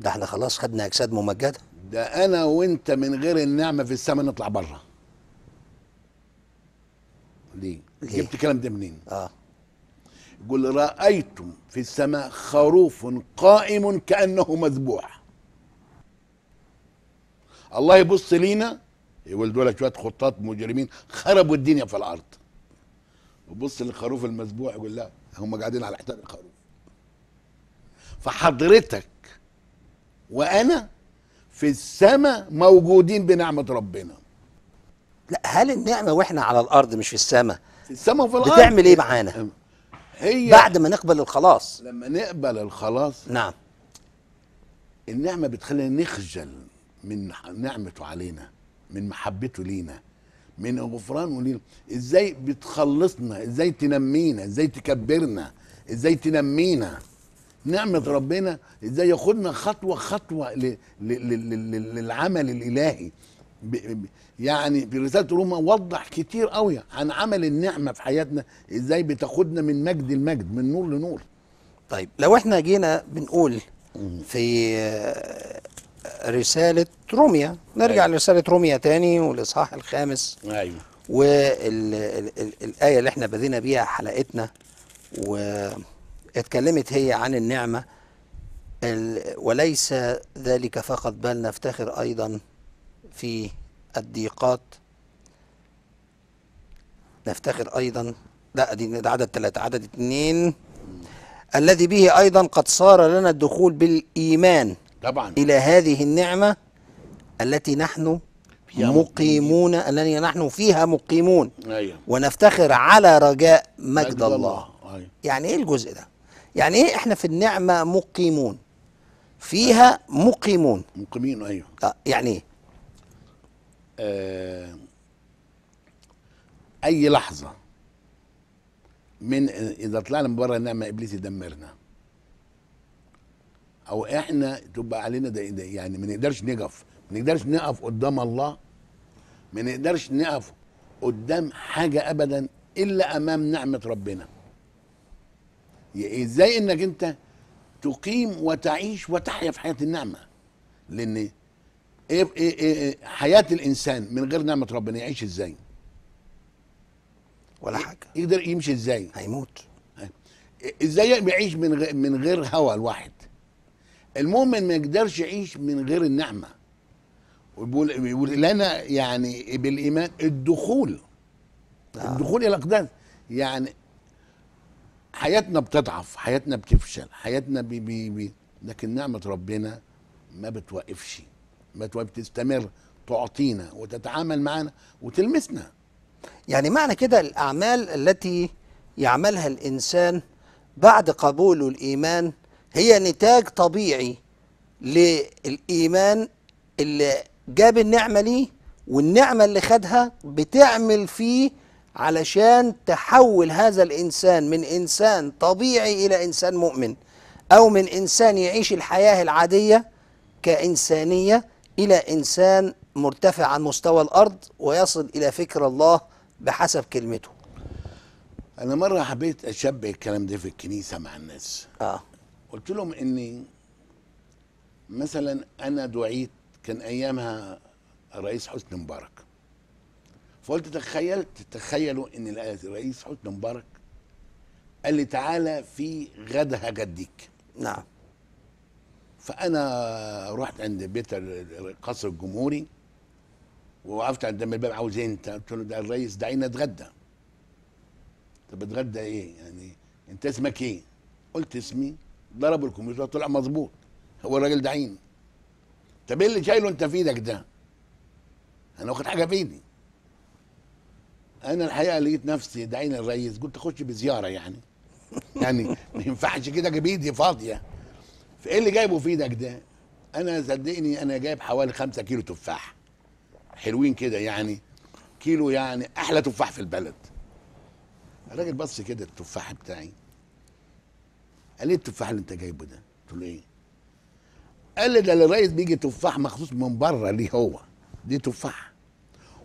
ده احنا خلاص خدنا اجساد ممجده ده انا وانت من غير النعمه في السماء نطلع بره ليه؟, ليه؟ جبت الكلام ده منين؟ اه يقول رايتم في السماء خروف قائم كانه مذبوح الله يبص لينا يقول دول شويه خطاط مجرمين خربوا الدنيا في الارض وبص للخروف المذبوح يقول لا هم قاعدين على حساب الخروف فحضرتك وانا في السماء موجودين بنعمه ربنا لا هل النعمه واحنا على الارض مش في السماء في السماء وفي الارض بتعمل ايه معانا هي بعد ما نقبل الخلاص لما نقبل الخلاص نعم النعمه بتخلينا نخجل من نعمته علينا من محبته لينا من غفرانه لينا ازاي بتخلصنا ازاي تنمينا ازاي تكبرنا ازاي تنمينا نعمه ربنا ازاي ياخدنا خطوه خطوه للعمل الالهي يعني في رساله روما وضح كتير قوي عن عمل النعمه في حياتنا ازاي بتاخدنا من مجد لمجد من نور لنور طيب لو احنا جينا بنقول في آه، رساله روميا نرجع أيوة. لرساله روميا تاني والاصحاح الخامس ايوه والايه اللي احنا بدينا بيها حلقتنا و اتكلمت هي عن النعمة وليس ذلك فقط بل نفتخر أيضا في الضيقات نفتخر أيضا لا دي ده عدد ثلاثة عدد اثنين الذي به أيضا قد صار لنا الدخول بالإيمان طبعا إلى هذه النعمة التي نحن مقيمون التي نحن فيها مقيمون أيوة. ونفتخر على رجاء مجد, مجد الله, الله. أيوة. يعني إيه الجزء ده؟ يعني ايه احنا في النعمه مقيمون فيها مقيمون مقيمين ايوه آه يعني ايه آه اي لحظه من اذا طلعنا من بره النعمه ابليس يدمرنا او احنا تبقى علينا ده, ده يعني ما نقدرش نقف ما نقدرش نقف قدام الله ما نقدرش نقف قدام حاجه ابدا الا امام نعمه ربنا ازاي انك انت تقيم وتعيش وتحيا في حياه النعمه لان إيه إيه إيه, إيه حياه الانسان من غير نعمه ربنا يعيش ازاي ولا حاجه يقدر يمشي ازاي هيموت إيه- ازاي بيعيش من غير من غير هوا الواحد المؤمن ما يقدرش يعيش من غير النعمه ويقول لنا يعني بالايمان الدخول آه. الدخول الى الاقداس يعني حياتنا بتضعف حياتنا بتفشل حياتنا بي بي بي لكن نعمه ربنا ما بتوقفش ما بتستمر تعطينا وتتعامل معنا وتلمسنا يعني معنى كده الاعمال التي يعملها الانسان بعد قبوله الايمان هي نتاج طبيعي للايمان اللي جاب النعمه ليه والنعمه اللي خدها بتعمل فيه علشان تحول هذا الانسان من انسان طبيعي الى انسان مؤمن او من انسان يعيش الحياه العاديه كانسانيه الى انسان مرتفع عن مستوى الارض ويصل الى فكر الله بحسب كلمته انا مره حبيت اشبه الكلام ده في الكنيسه مع الناس اه قلت لهم اني مثلا انا دعيت كان ايامها الرئيس حسني مبارك فقلت تخيل تتخيلوا ان الرئيس حسني مبارك قال لي تعالى في غدا هجديك نعم فانا رحت عند بيت القصر الجمهوري ووقفت عند الباب عاوز ايه انت قلت له ده الرئيس دعينا اتغدى طب اتغدى ايه يعني انت اسمك ايه قلت اسمي ضربوا الكمبيوتر طلع مظبوط هو الراجل دعيني طب ايه اللي شايله انت في ايدك ده انا واخد حاجه في ايدي انا الحقيقه لقيت نفسي دعينا الرئيس قلت اخش بزياره يعني (laughs) يعني ما ينفعش كده اجيب ايدي فاضيه فايه اللي جايبه في ايدك ده انا صدقني انا جايب حوالي 5 كيلو تفاح حلوين كده يعني كيلو يعني احلى تفاح في البلد الراجل بص كده التفاح بتاعي قال لي إيه التفاح اللي انت جايبه ده قلت له ايه قال لي ده الرئيس بيجي تفاح مخصوص من بره ليه هو دي تفاح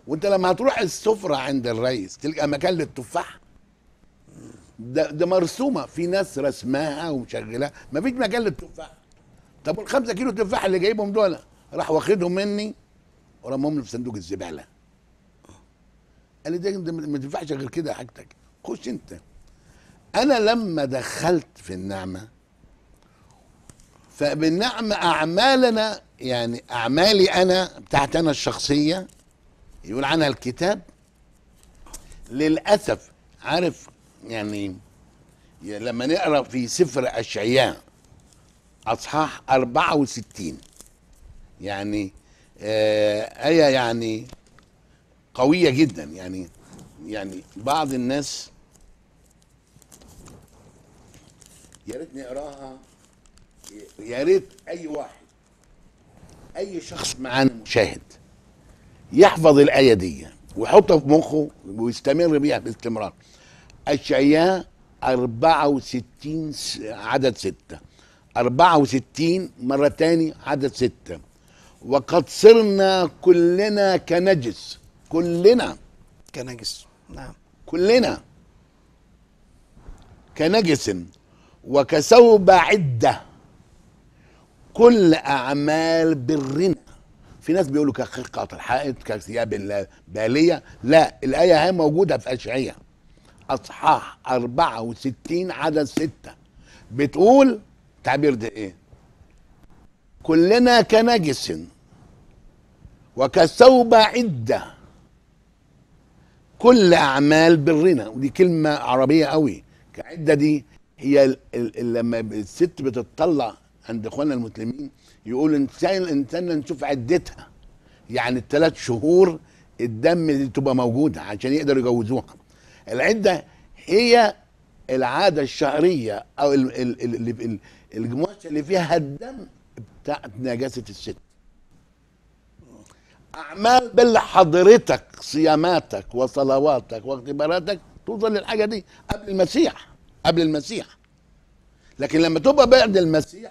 وانت لما هتروح السفره عند الرئيس تلقى مكان للتفاح ده ده مرسومه في ناس رسماها ومشغلاها مفيش مكان للتفاح طب والخمسة كيلو تفاح اللي جايبهم دول راح واخدهم مني ورمهم لي في صندوق الزباله قال لي ده ما تنفعش غير كده حاجتك خش انت انا لما دخلت في النعمه فبالنعمه اعمالنا يعني اعمالي انا بتاعت انا الشخصيه يقول عنها الكتاب للاسف عارف يعني لما نقرا في سفر اشعياء اصحاح 64 يعني آه ايه يعني قويه جدا يعني يعني بعض الناس يا ريت نقراها يا ريت اي واحد اي شخص معانا مشاهد يحفظ الآية دي ويحطها في مخه ويستمر بيها باستمرار أشعياء 64 عدد ستة 64 مرة تاني عدد ستة وقد صرنا كلنا كنجس كلنا كنجس نعم كلنا كنجس وكثوب عدة كل أعمال برنا في ناس بيقولوا كخرقه الحائط كثياب باليه لا الايه هي موجوده في اشعياء اصحاح 64 عدد 6 بتقول تعبير ده ايه كلنا كنجس وكثوب عده كل اعمال برنا ودي كلمه عربيه قوي كعده دي هي لما الست بتطلع عند اخواننا المسلمين يقول انسان الانسان نشوف عدتها يعني الثلاث شهور الدم اللي تبقى موجوده عشان يقدروا يجوزوها العده هي العاده الشهريه او الجمواشه اللي فيها الدم بتاعت نجاسه الست اعمال بل حضرتك صياماتك وصلواتك واختباراتك توصل للحاجه دي قبل المسيح قبل المسيح لكن لما تبقى بعد المسيح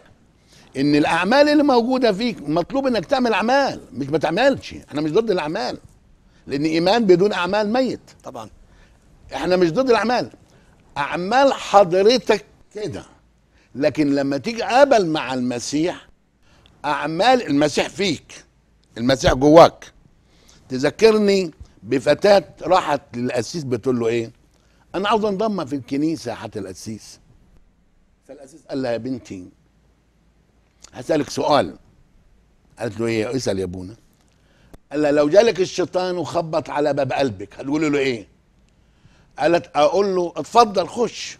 ان الاعمال اللي موجوده فيك مطلوب انك تعمل اعمال مش ما تعملش احنا مش ضد الاعمال لان ايمان بدون اعمال ميت طبعا احنا مش ضد الاعمال اعمال حضرتك كده لكن لما تيجي قبل مع المسيح اعمال المسيح فيك المسيح جواك تذكرني بفتاه راحت للقسيس بتقول له ايه انا عاوز انضم في الكنيسه حتى القسيس فالقسيس قال لها يا بنتي هسألك سؤال قالت له ايه اسأل يا ابونا قال لها لو جالك الشيطان وخبط على باب قلبك هتقولي له ايه قالت اقول له اتفضل خش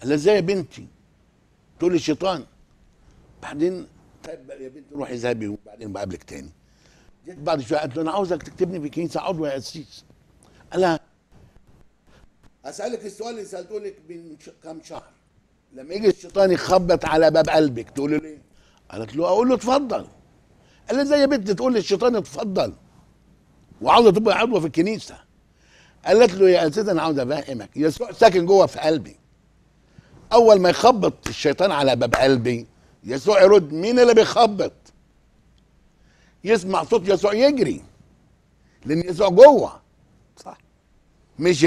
قال لها ازاي يا بنتي تقول لي الشيطان بعدين طيب يا بنتي روحي ذهبي وبعدين بقابلك تاني جيت بعد شويه قالت له انا عاوزك تكتبني في كنيسه عضو يا قسيس قال لها اسالك السؤال اللي سالته لك من كام شهر لما يجي الشيطان يخبط على باب قلبك تقول له ايه؟ قالت له اقول له اتفضل قال لي زي يا بنت تقول للشيطان اتفضل وعاوزه تبقى عضوه في الكنيسه قالت له يا اساتذه انا عاوز افهمك يسوع ساكن جوه في قلبي اول ما يخبط الشيطان على باب قلبي يسوع يرد مين اللي بيخبط يسمع صوت يسوع يجري لان يسوع جوه صح مش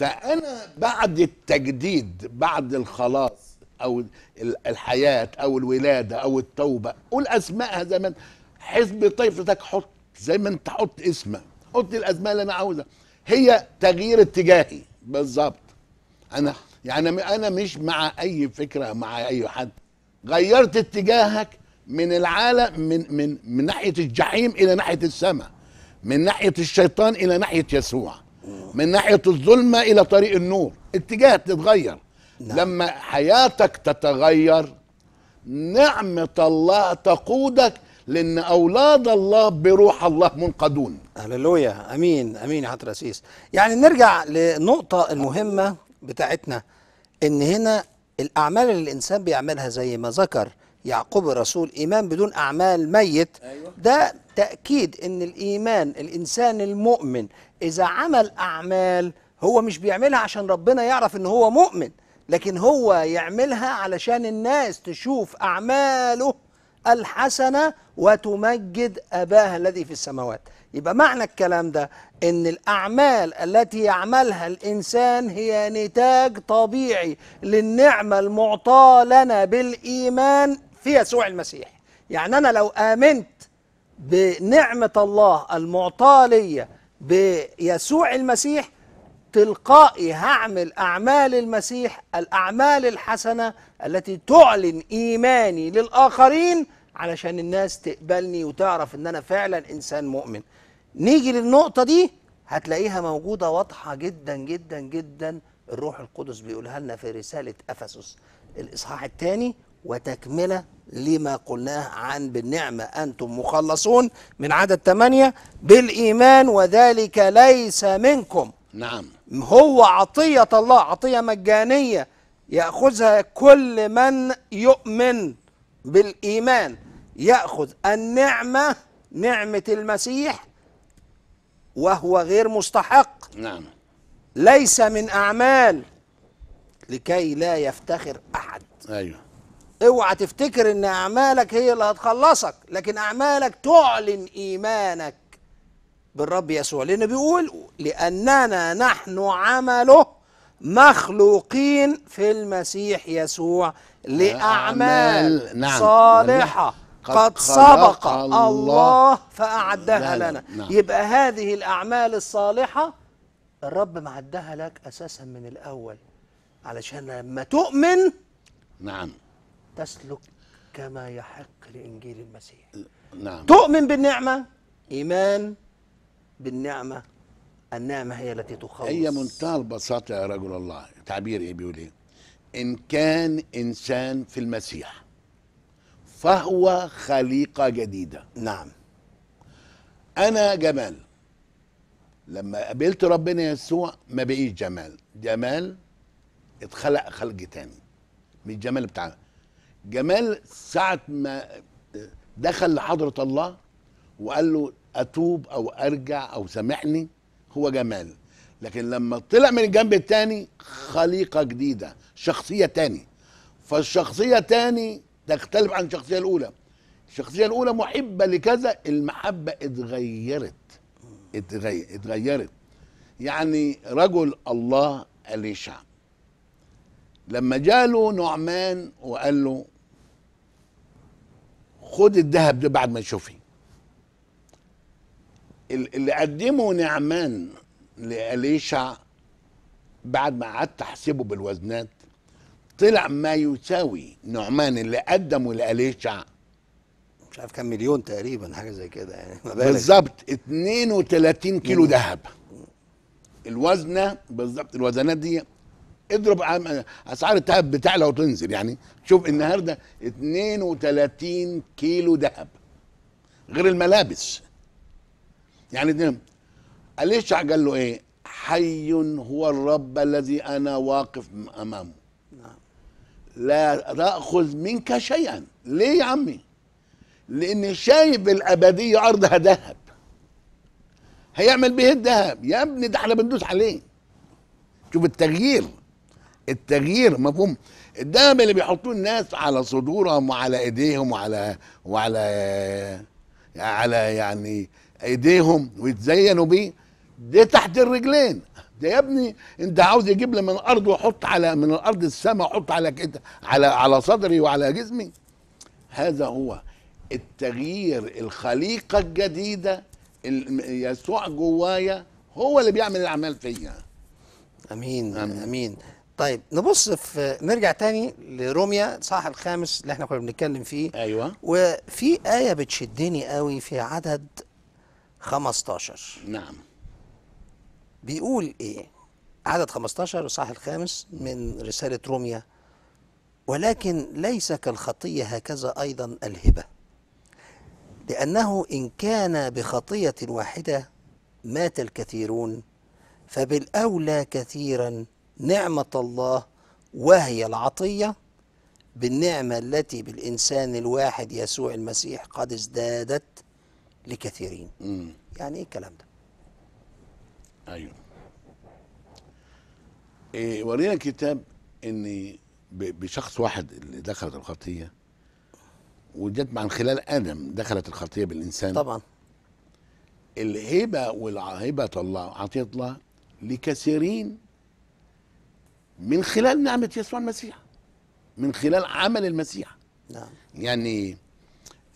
فانا بعد التجديد بعد الخلاص او الحياه او الولاده او التوبه قول اسمائها زي ما حزب طيفتك حط زي ما انت حط اسمك حط الاسماء اللي انا عاوزها هي تغيير اتجاهي بالظبط انا يعني انا مش مع اي فكره مع اي حد غيرت اتجاهك من العالم من من من ناحيه الجحيم الى ناحيه السماء من ناحيه الشيطان الى ناحيه يسوع من ناحيه الظلمه الى طريق النور اتجاه تتغير نعم. لما حياتك تتغير نعمه الله تقودك لان اولاد الله بروح الله منقدون هللويا امين امين يا حضره يعني نرجع للنقطه المهمه بتاعتنا ان هنا الاعمال اللي الانسان بيعملها زي ما ذكر يعقوب الرسول ايمان بدون اعمال ميت أيوة. ده تاكيد ان الايمان الانسان المؤمن إذا عمل أعمال هو مش بيعملها عشان ربنا يعرف إن هو مؤمن لكن هو يعملها علشان الناس تشوف أعماله الحسنة وتمجد أباها الذي في السماوات يبقى معنى الكلام ده ان الاعمال التي يعملها الانسان هي نتاج طبيعي للنعمه المعطاه لنا بالايمان في يسوع المسيح يعني انا لو امنت بنعمه الله المعطاه ليا بيسوع المسيح تلقائي هعمل أعمال المسيح الأعمال الحسنة التي تعلن إيماني للآخرين علشان الناس تقبلني وتعرف إن أنا فعلا إنسان مؤمن نيجي للنقطة دي هتلاقيها موجودة واضحة جدا جدا جدا الروح القدس بيقولها لنا في رسالة أفسس الإصحاح الثاني وتكملة لما قلناه عن بالنعمة أنتم مخلصون من عدد ثمانية بالإيمان وذلك ليس منكم نعم هو عطية الله عطية مجانية يأخذها كل من يؤمن بالإيمان يأخذ النعمة نعمة المسيح وهو غير مستحق نعم ليس من أعمال لكي لا يفتخر أحد أيوه اوعى تفتكر ان اعمالك هي اللي هتخلصك لكن اعمالك تعلن ايمانك بالرب يسوع لانه بيقول لاننا نحن عمله مخلوقين في المسيح يسوع لاعمال نعم. صالحه نعم. قد, سبق الله, الله فاعدها لنا, نعم. لنا. نعم. يبقى هذه الاعمال الصالحه الرب معدها لك اساسا من الاول علشان لما تؤمن نعم تسلك كما يحق لإنجيل المسيح نعم تؤمن بالنعمة إيمان بالنعمة النعمة هي التي تخلص هي منتهى البساطة يا رجل الله تعبير إيه بيقول إيه إن كان إنسان في المسيح فهو خليقة جديدة نعم أنا جمال لما قابلت ربنا يسوع ما بقيش جمال جمال اتخلق خلق تاني من الجمال بتاعنا جمال ساعة ما دخل لحضرة الله وقال له أتوب أو أرجع أو سامحني هو جمال لكن لما طلع من الجنب الثاني خليقة جديدة شخصية تاني فالشخصية تاني تختلف عن الشخصية الأولى الشخصية الأولى محبة لكذا المحبة اتغيرت اتغيرت يعني رجل الله أليشع لما جاله نعمان وقال له خد الذهب ده بعد ما تشوفي اللي قدمه نعمان لأليشع بعد ما قعدت تحسبه بالوزنات طلع ما يساوي نعمان اللي قدمه لأليشع مش عارف كام مليون تقريبا حاجه زي كده يعني (laughs) بالظبط 32 كيلو ذهب الوزنه بالظبط الوزنات دي اضرب اسعار الذهب بتعلى وتنزل يعني شوف النهارده 32 كيلو ذهب غير الملابس يعني ده اليشع قال له ايه حي هو الرب الذي انا واقف امامه نعم. لا تاخذ منك شيئا ليه يا عمي لان شايف الابديه ارضها ذهب هيعمل بيه الذهب يا ابني ده احنا بندوس عليه شوف التغيير التغيير مفهوم الدهب اللي بيحطوه الناس على صدورهم وعلى ايديهم وعلى وعلى على يعني ايديهم ويتزينوا بيه ده تحت الرجلين ده يا ابني انت عاوز يجيب لي من الارض واحط على من الارض السماء واحط على كده على على صدري وعلى جسمي هذا هو التغيير الخليقه الجديده يسوع جوايا هو اللي بيعمل الاعمال فيا امين امين, أمين. طيب نبص في نرجع تاني لروميا صح الخامس اللي احنا كنا بنتكلم فيه ايوه وفي آية بتشدني قوي في عدد 15 نعم بيقول ايه عدد 15 وصح الخامس من رسالة روميا ولكن ليس كالخطية هكذا أيضا الهبة لأنه إن كان بخطية واحدة مات الكثيرون فبالأولى كثيرا نعمة الله وهي العطية بالنعمة التي بالإنسان الواحد يسوع المسيح قد ازدادت لكثيرين م. يعني ايه الكلام ده ايوه إيه ورينا كتاب ان بشخص واحد اللي دخلت الخطيه وجت من خلال ادم دخلت الخطيه بالانسان طبعا الهبه والهبه الله عطيه الله لكثيرين من خلال نعمة يسوع المسيح من خلال عمل المسيح نعم يعني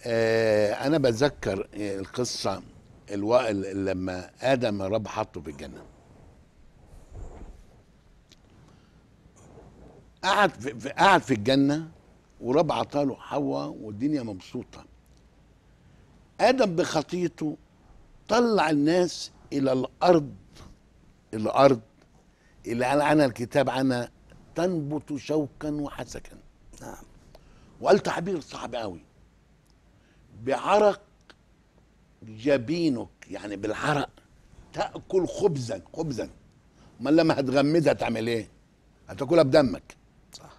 آه أنا بتذكر القصة الوائل لما آدم الرب حطه في الجنة قعد في قعد في الجنة ورب عطاله حواء والدنيا مبسوطة آدم بخطيته طلع الناس إلى الأرض الأرض اللي قال عنها الكتاب عنها تنبت شوكا وحسكا نعم وقال تعبير صعب قوي بعرق جبينك يعني بالعرق تاكل خبزا خبزا امال لما هتغمزها تعمل ايه هتاكلها بدمك صح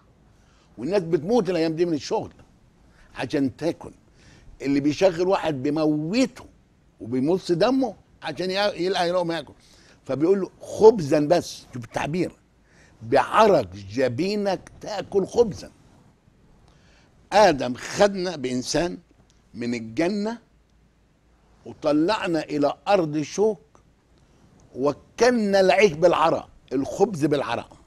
والناس بتموت الايام دي من الشغل عشان تاكل اللي بيشغل واحد بيموته وبيمص دمه عشان يلقى ما ياكل فبيقول له خبزا بس شوف التعبير بعرق جبينك تاكل خبزا ادم خدنا بانسان من الجنه وطلعنا الى ارض شوك وكلنا العيش بالعرق الخبز بالعرق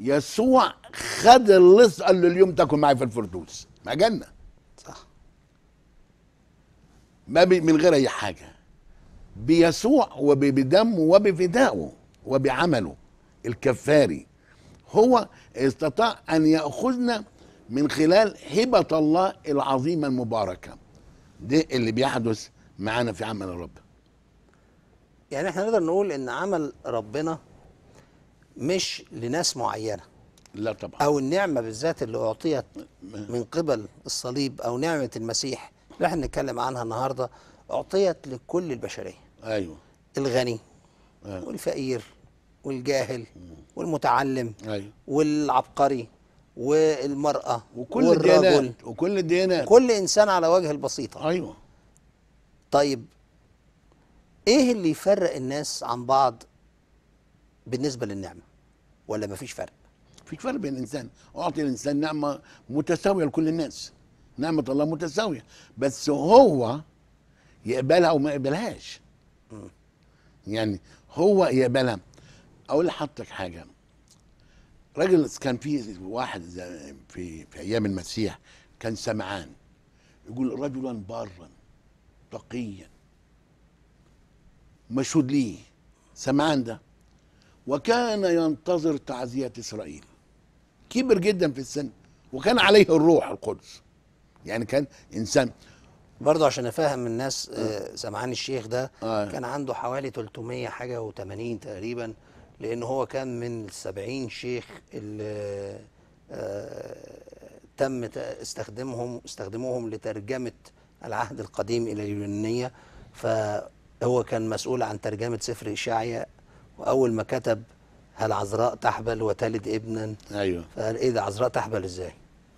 يسوع خد اللص قال له اليوم تاكل معي في الفردوس ما جنه صح ما من غير اي حاجه بيسوع وبدمه وبفدائه وبعمله الكفاري هو استطاع ان ياخذنا من خلال هبه الله العظيمه المباركه ده اللي بيحدث معانا في عمل الرب يعني احنا نقدر نقول ان عمل ربنا مش لناس معينه لا طبعا او النعمه بالذات اللي اعطيت من قبل الصليب او نعمه المسيح اللي احنا بنتكلم عنها النهارده اعطيت لكل البشريه ايوه الغني أيوة. والفقير والجاهل مم. والمتعلم أيوة. والعبقري والمرأة وكل الديانات. وكل الديانات كل إنسان على وجه البسيطة أيوة طيب إيه اللي يفرق الناس عن بعض بالنسبة للنعمة ولا مفيش فرق مفيش فرق بين الإنسان أعطي الإنسان نعمة متساوية لكل الناس نعمة الله متساوية بس هو يقبلها وما يقبلهاش يعني هو يا بلا اقول لحضرتك حاجه راجل كان في واحد في في ايام المسيح كان سمعان يقول رجلا بارا تقيا مشهود ليه سمعان ده وكان ينتظر تعزية إسرائيل كبر جدا في السن وكان عليه الروح القدس يعني كان إنسان برضه عشان افهم الناس آه. آه، سمعان الشيخ ده آه. كان عنده حوالي 300 حاجه و80 تقريبا لان هو كان من ال 70 شيخ اللي تم استخدمهم استخدموهم لترجمه العهد القديم الى اليونانيه فهو كان مسؤول عن ترجمه سفر اشعياء واول ما كتب هل عذراء تحبل وتلد ابنا ايوه فقال ايه ده عذراء تحبل ازاي؟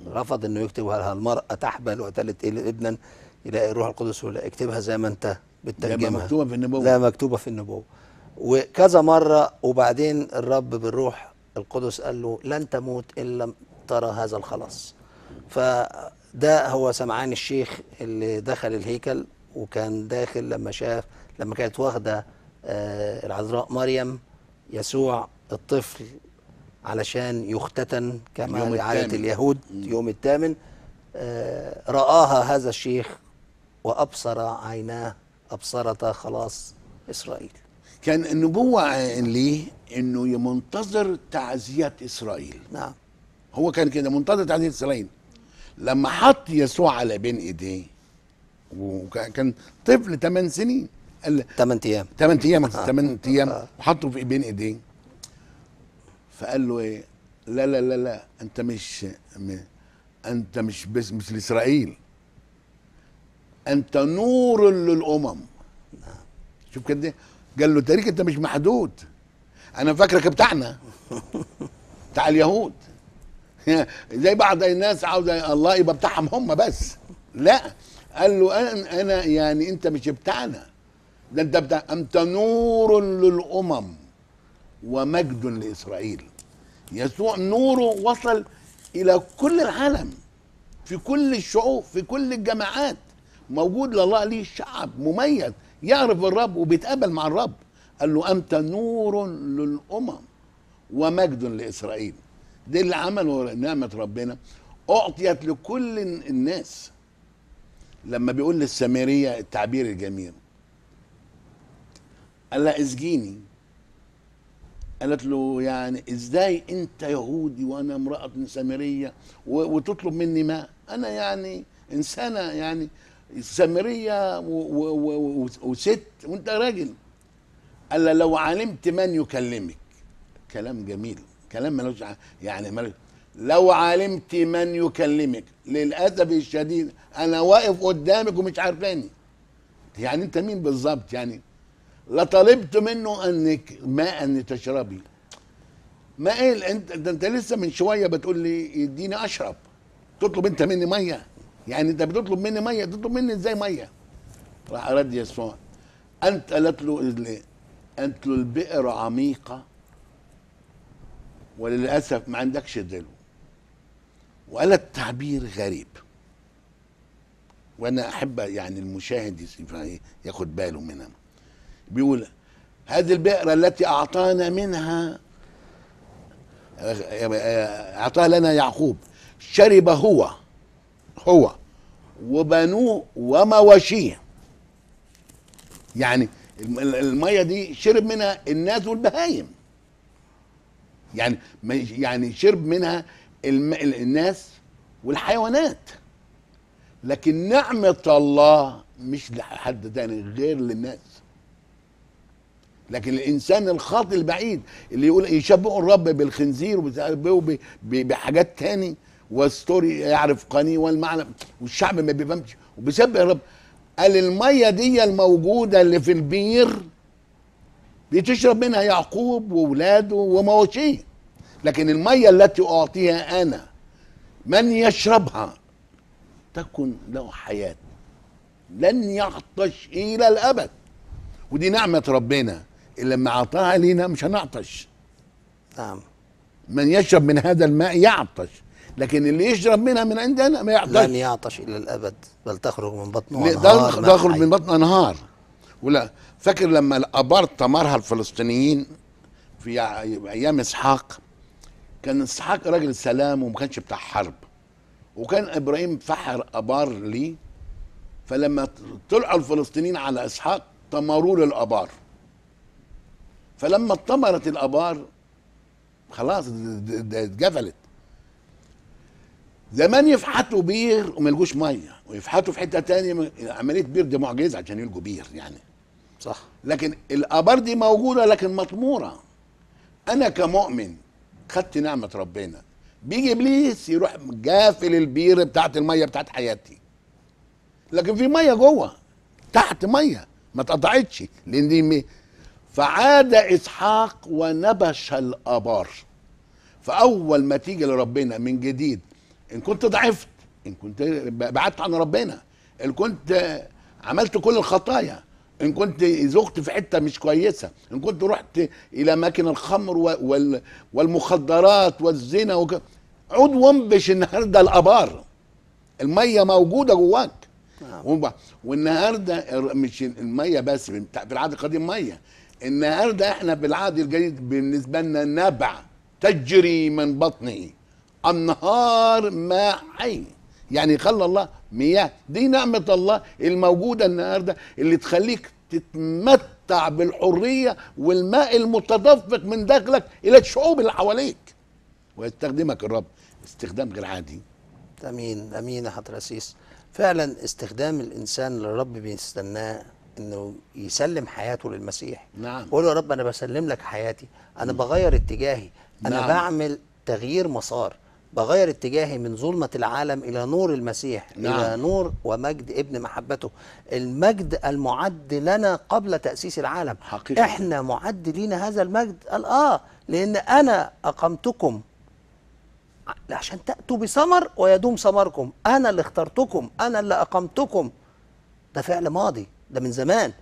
رفض انه يكتب هل المراه تحبل وتلد ابنا يلاقي الروح القدس ولا اكتبها زي ما انت بتترجمها مكتوبه في النبوه لا مكتوبه في النبوه وكذا مره وبعدين الرب بالروح القدس قال له لن تموت ان لم ترى هذا الخلاص فده هو سمعان الشيخ اللي دخل الهيكل وكان داخل لما شاف لما كانت واخده آه، العذراء مريم يسوع الطفل علشان يختتن كما عادة اليهود يوم الثامن آه، رآها هذا الشيخ وأبصر عيناه أبصرتا خلاص إسرائيل كان النبوة ليه إنه منتظر تعزية إسرائيل نعم هو كان كده منتظر تعزية إسرائيل لما حط يسوع على بين إيديه وكان طفل 8 سنين قال 8 ايام 8 ايام 8 آه. ايام وحطه آه. في بين ايديه فقال له ايه لا لا لا لا انت مش انت مش بس مش اسرائيل انت نور للامم شوف كده قال له تاريخ انت مش محدود انا فاكرك بتاعنا (laughs) بتاع اليهود (laughs) زي بعض الناس عاوزه الله يبقى بتاعهم هم بس لا قال له انا, أنا يعني انت مش بتاعنا ده انت بتاع انت نور للامم ومجد لاسرائيل يسوع نوره وصل الى كل العالم في كل الشعوب في كل الجماعات موجود لله ليه شعب مميز يعرف الرب وبيتقابل مع الرب قال له انت نور للامم ومجد لاسرائيل ده اللي عمله نعمه ربنا اعطيت لكل الناس لما بيقول للسامريه التعبير الجميل قال لها اسجيني قالت له يعني ازاي انت يهودي وانا امراه سامريه وتطلب مني ما انا يعني انسانه يعني السامريه وست وانت راجل قال لو علمت من يكلمك كلام جميل كلام ملوش يعني ملوش لو علمت من يكلمك للاسف الشديد انا واقف قدامك ومش عارفاني يعني انت مين بالظبط يعني لطلبت منه انك ماء ان تشربي ما ايه انت انت لسه من شويه بتقول لي اديني اشرب تطلب انت مني ميه يعني انت بتطلب مني ميه تطلب مني ازاي ميه راح رد يسوع انت قالت له قالت له البئر عميقه وللاسف ما عندكش دلو وقالت تعبير غريب وانا احب يعني المشاهد إيه، ياخد باله منها بيقول هذه البئر التي اعطانا منها اعطاها لنا يعقوب شرب هو هو وبنوه ومواشيه يعني الميه دي شرب منها الناس والبهايم يعني يعني شرب منها الم... الناس والحيوانات لكن نعمة الله مش لحد تاني غير للناس لكن الانسان الخاطئ البعيد اللي يقول يشبهوا الرب بالخنزير وبحاجات بحاجات تاني والستوري يعرف قني والمعنى والشعب ما بيفهمش يا رب قال الميه دي الموجوده اللي في البير بتشرب منها يعقوب واولاده ومواشيه لكن الميه التي اعطيها انا من يشربها تكن له حياه لن يعطش الى الابد ودي نعمه ربنا اللي لما اعطاها لينا مش هنعطش نعم من يشرب من هذا الماء يعطش لكن اللي يشرب منها من عندنا ما يعطش لن يعطش الى الابد بل تخرج من بطنه انهار تخرج من بطنه انهار ولا فاكر لما الابار تمرها الفلسطينيين في ايام اسحاق كان اسحاق راجل سلام وما كانش بتاع حرب وكان ابراهيم فحر ابار ليه فلما طلع الفلسطينيين على اسحاق طمروا له الابار فلما اتطمرت الابار خلاص اتجفلت زمان يفحتوا بير وما يلقوش ميه ويفحتوا في حته تانية يعني عمليه بير دي معجزه عشان يلقوا بير يعني صح لكن الابار دي موجوده لكن مطموره انا كمؤمن خدت نعمه ربنا بيجي ابليس يروح جافل البير بتاعت الميه بتاعت حياتي لكن في ميه جوه تحت ميه ما اتقطعتش لان دي فعاد اسحاق ونبش الابار فاول ما تيجي لربنا من جديد ان كنت ضعفت ان كنت بعدت عن ربنا ان كنت عملت كل الخطايا ان كنت زغت في حته مش كويسه ان كنت رحت الى اماكن الخمر والمخدرات والزنا وك... عود وانبش النهارده الابار الميه موجوده جواك آه. والنهارده مش الميه بس في العهد القديم ميه النهارده احنا بالعهد الجديد بالنسبه لنا نبع تجري من بطنه أنهار ماء حي يعني خلى الله مياه دي نعمة الله الموجودة النهاردة اللي تخليك تتمتع بالحرية والماء المتدفق من داخلك إلى الشعوب اللي حواليك ويستخدمك الرب استخدام غير عادي امين امين يا حضره الرئيس فعلا استخدام الانسان اللي الرب بيستناه انه يسلم حياته للمسيح نعم يقول يا رب انا بسلم لك حياتي انا بغير اتجاهي انا نعم. بعمل تغيير مسار بغير اتجاهي من ظلمة العالم إلى نور المسيح نعم. إلى نور ومجد ابن محبته المجد المعد لنا قبل تأسيس العالم حقيقة. إحنا معد لينا هذا المجد قال آه لأن أنا أقمتكم عشان تأتوا بثمر ويدوم ثمركم أنا اللي اخترتكم أنا اللي أقمتكم ده فعل ماضي ده من زمان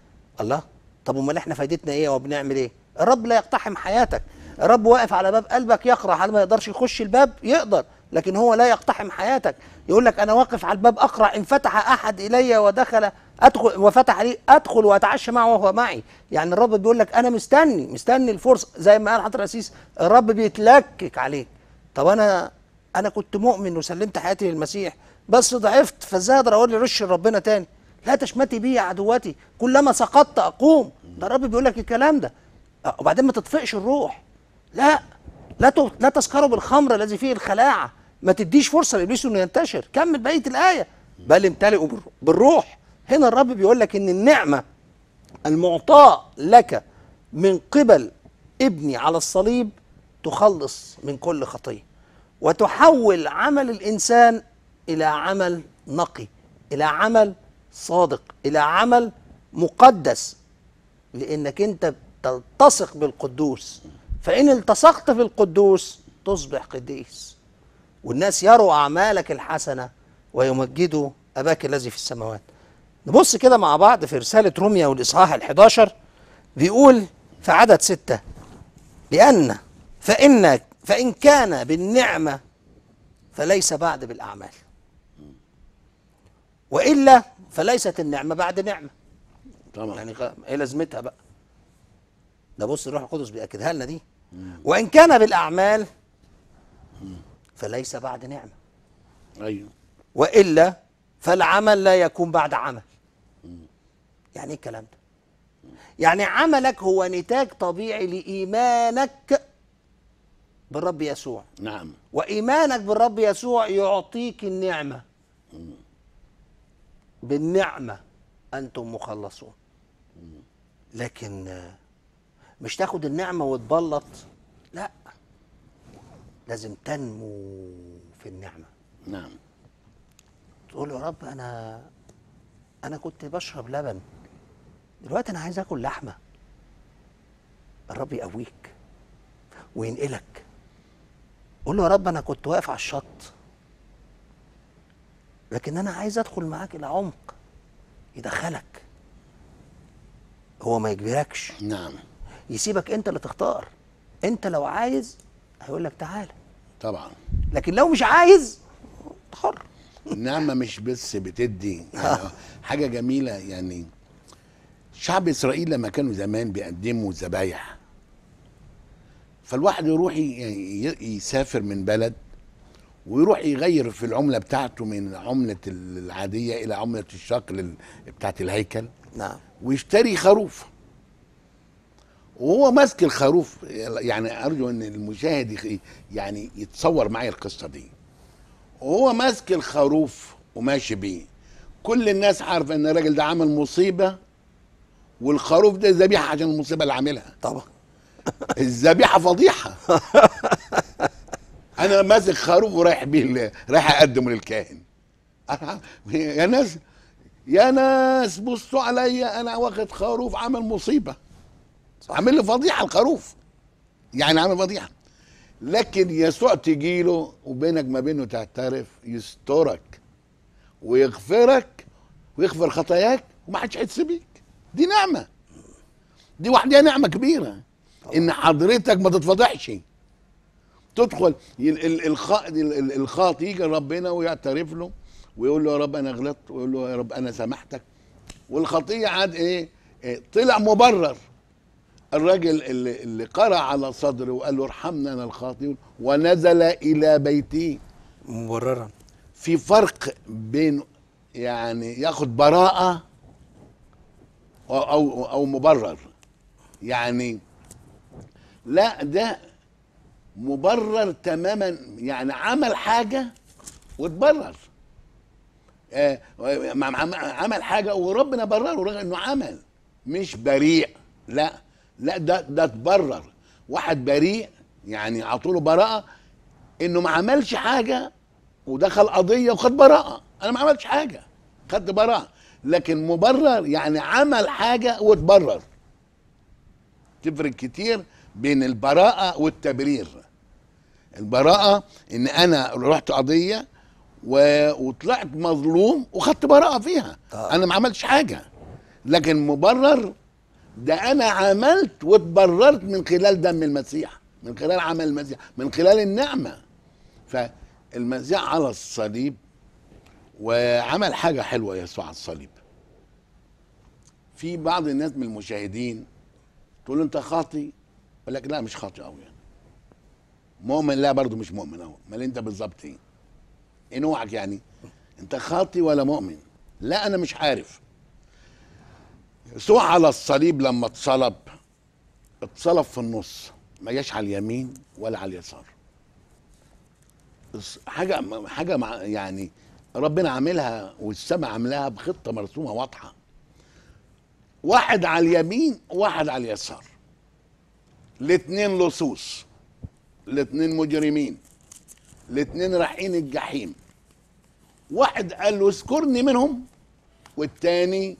الله طب امال احنا فايدتنا ايه وبنعمل ايه الرب لا يقتحم حياتك الرب واقف على باب قلبك يقرع هل ما يقدرش يخش الباب يقدر لكن هو لا يقتحم حياتك يقول لك انا واقف على الباب اقرع ان فتح احد الي ودخل ادخل وفتح لي ادخل واتعشى معه وهو معي يعني الرب بيقول لك انا مستني مستني الفرصه زي ما قال حضرتك القسيس الرب بيتلكك عليك طب انا انا كنت مؤمن وسلمت حياتي للمسيح بس ضعفت فازاي اقدر اقول رش ربنا تاني لا تشمتي بي عدواتي كلما سقطت اقوم ده الرب بيقول لك الكلام ده آه، وبعدين ما تطفئش الروح لا لا لا تسكروا بالخمر الذي فيه الخلاعه ما تديش فرصه لابليس انه ينتشر كمل بقيه الايه بل امتلئوا بالروح هنا الرب بيقول لك ان النعمه المعطاء لك من قبل ابني على الصليب تخلص من كل خطيه وتحول عمل الانسان الى عمل نقي الى عمل صادق الى عمل مقدس لانك انت تلتصق بالقدوس فإن التصقت في القدوس تصبح قديس والناس يروا أعمالك الحسنة ويمجدوا أباك الذي في السماوات نبص كده مع بعض في رسالة روميا والإصحاح ال11 بيقول في عدد ستة لأن فإن فإن كان بالنعمة فليس بعد بالأعمال وإلا فليست النعمة بعد نعمة طبعا يعني إيه لازمتها بقى ده بص الروح القدس بيأكدها لنا دي وإن كان بالأعمال فليس بعد نعمة أيوه وإلا فالعمل لا يكون بعد عمل يعني إيه الكلام ده؟ يعني عملك هو نتاج طبيعي لإيمانك بالرب يسوع نعم وإيمانك بالرب يسوع يعطيك النعمة بالنعمة أنتم مخلصون لكن مش تاخد النعمه وتبلط لا لازم تنمو في النعمه نعم تقول يا رب انا انا كنت بشرب لبن دلوقتي انا عايز اكل لحمه الرب يقويك وينقلك قول له يا رب انا كنت واقف على الشط لكن انا عايز ادخل معاك الى عمق يدخلك هو ما يجبركش نعم يسيبك انت اللي تختار انت لو عايز هيقول لك تعالى طبعا لكن لو مش عايز حر النعمه مش بس بتدي (laughs) يعني حاجه جميله يعني شعب اسرائيل لما كانوا زمان بيقدموا ذبايح فالواحد يروح يسافر من بلد ويروح يغير في العمله بتاعته من عمله العاديه الى عمله الشكل بتاعت الهيكل نعم ويشتري خروف وهو ماسك الخروف يعني ارجو ان المشاهد يعني يتصور معايا القصه دي وهو ماسك الخروف وماشي بيه كل الناس عارفه ان الراجل ده عمل مصيبه والخروف ده ذبيحه عشان المصيبه اللي عاملها طبعا الذبيحه فضيحه (laughs) انا ماسك خروف ورايح بيه رايح اقدمه للكاهن يا ناس يا ناس بصوا عليا انا واخد خروف عمل مصيبه عامل له فضيحه الخروف يعني عامل فضيحه لكن يسوع تجي له وبينك ما بينه تعترف يسترك ويغفرك ويغفر خطاياك ومحدش هيحس بيك دي نعمه دي وحدها نعمه كبيره ان حضرتك ما تتفضحش تدخل الخاط يجي ربنا ويعترف له ويقول له يا رب انا غلطت ويقول له يا رب انا سامحتك والخطيه عاد إيه, إيه، طلع مبرر الراجل اللي, اللي قرا على صدره وقال له ارحمنا انا الخاطئون ونزل الى بيته مبررا في فرق بين يعني ياخد براءه او او, أو مبرر يعني لا ده مبرر تماما يعني عمل حاجه واتبرر آه، عمل حاجه وربنا برره رغم انه عمل مش بريء لا لا ده ده اتبرر واحد بريء يعني عطوله براءه انه ما عملش حاجه ودخل قضيه وخد براءه انا ما عملتش حاجه خدت براءه لكن مبرر يعني عمل حاجه واتبرر تفرق كتير بين البراءه والتبرير البراءه ان انا رحت قضيه و... وطلعت مظلوم وخدت براءه فيها آه. انا ما عملتش حاجه لكن مبرر ده انا عملت واتبررت من خلال دم المسيح من خلال عمل المسيح من خلال النعمه فالمسيح على الصليب وعمل حاجه حلوه يسوع على الصليب في بعض الناس من المشاهدين تقول انت خاطي يقول لك لا مش خاطي قوي يعني. مؤمن لا برضه مش مؤمن قوي امال انت بالظبط ايه؟ ايه نوعك يعني؟ انت خاطي ولا مؤمن؟ لا انا مش عارف يسوع على الصليب لما اتصلب اتصلب في النص ما جاش على اليمين ولا على اليسار حاجه حاجه مع يعني ربنا عاملها والسماء عاملاها بخطه مرسومه واضحه واحد على اليمين واحد على اليسار الاتنين لصوص الاتنين مجرمين الاتنين رايحين الجحيم واحد قال له اذكرني منهم والتاني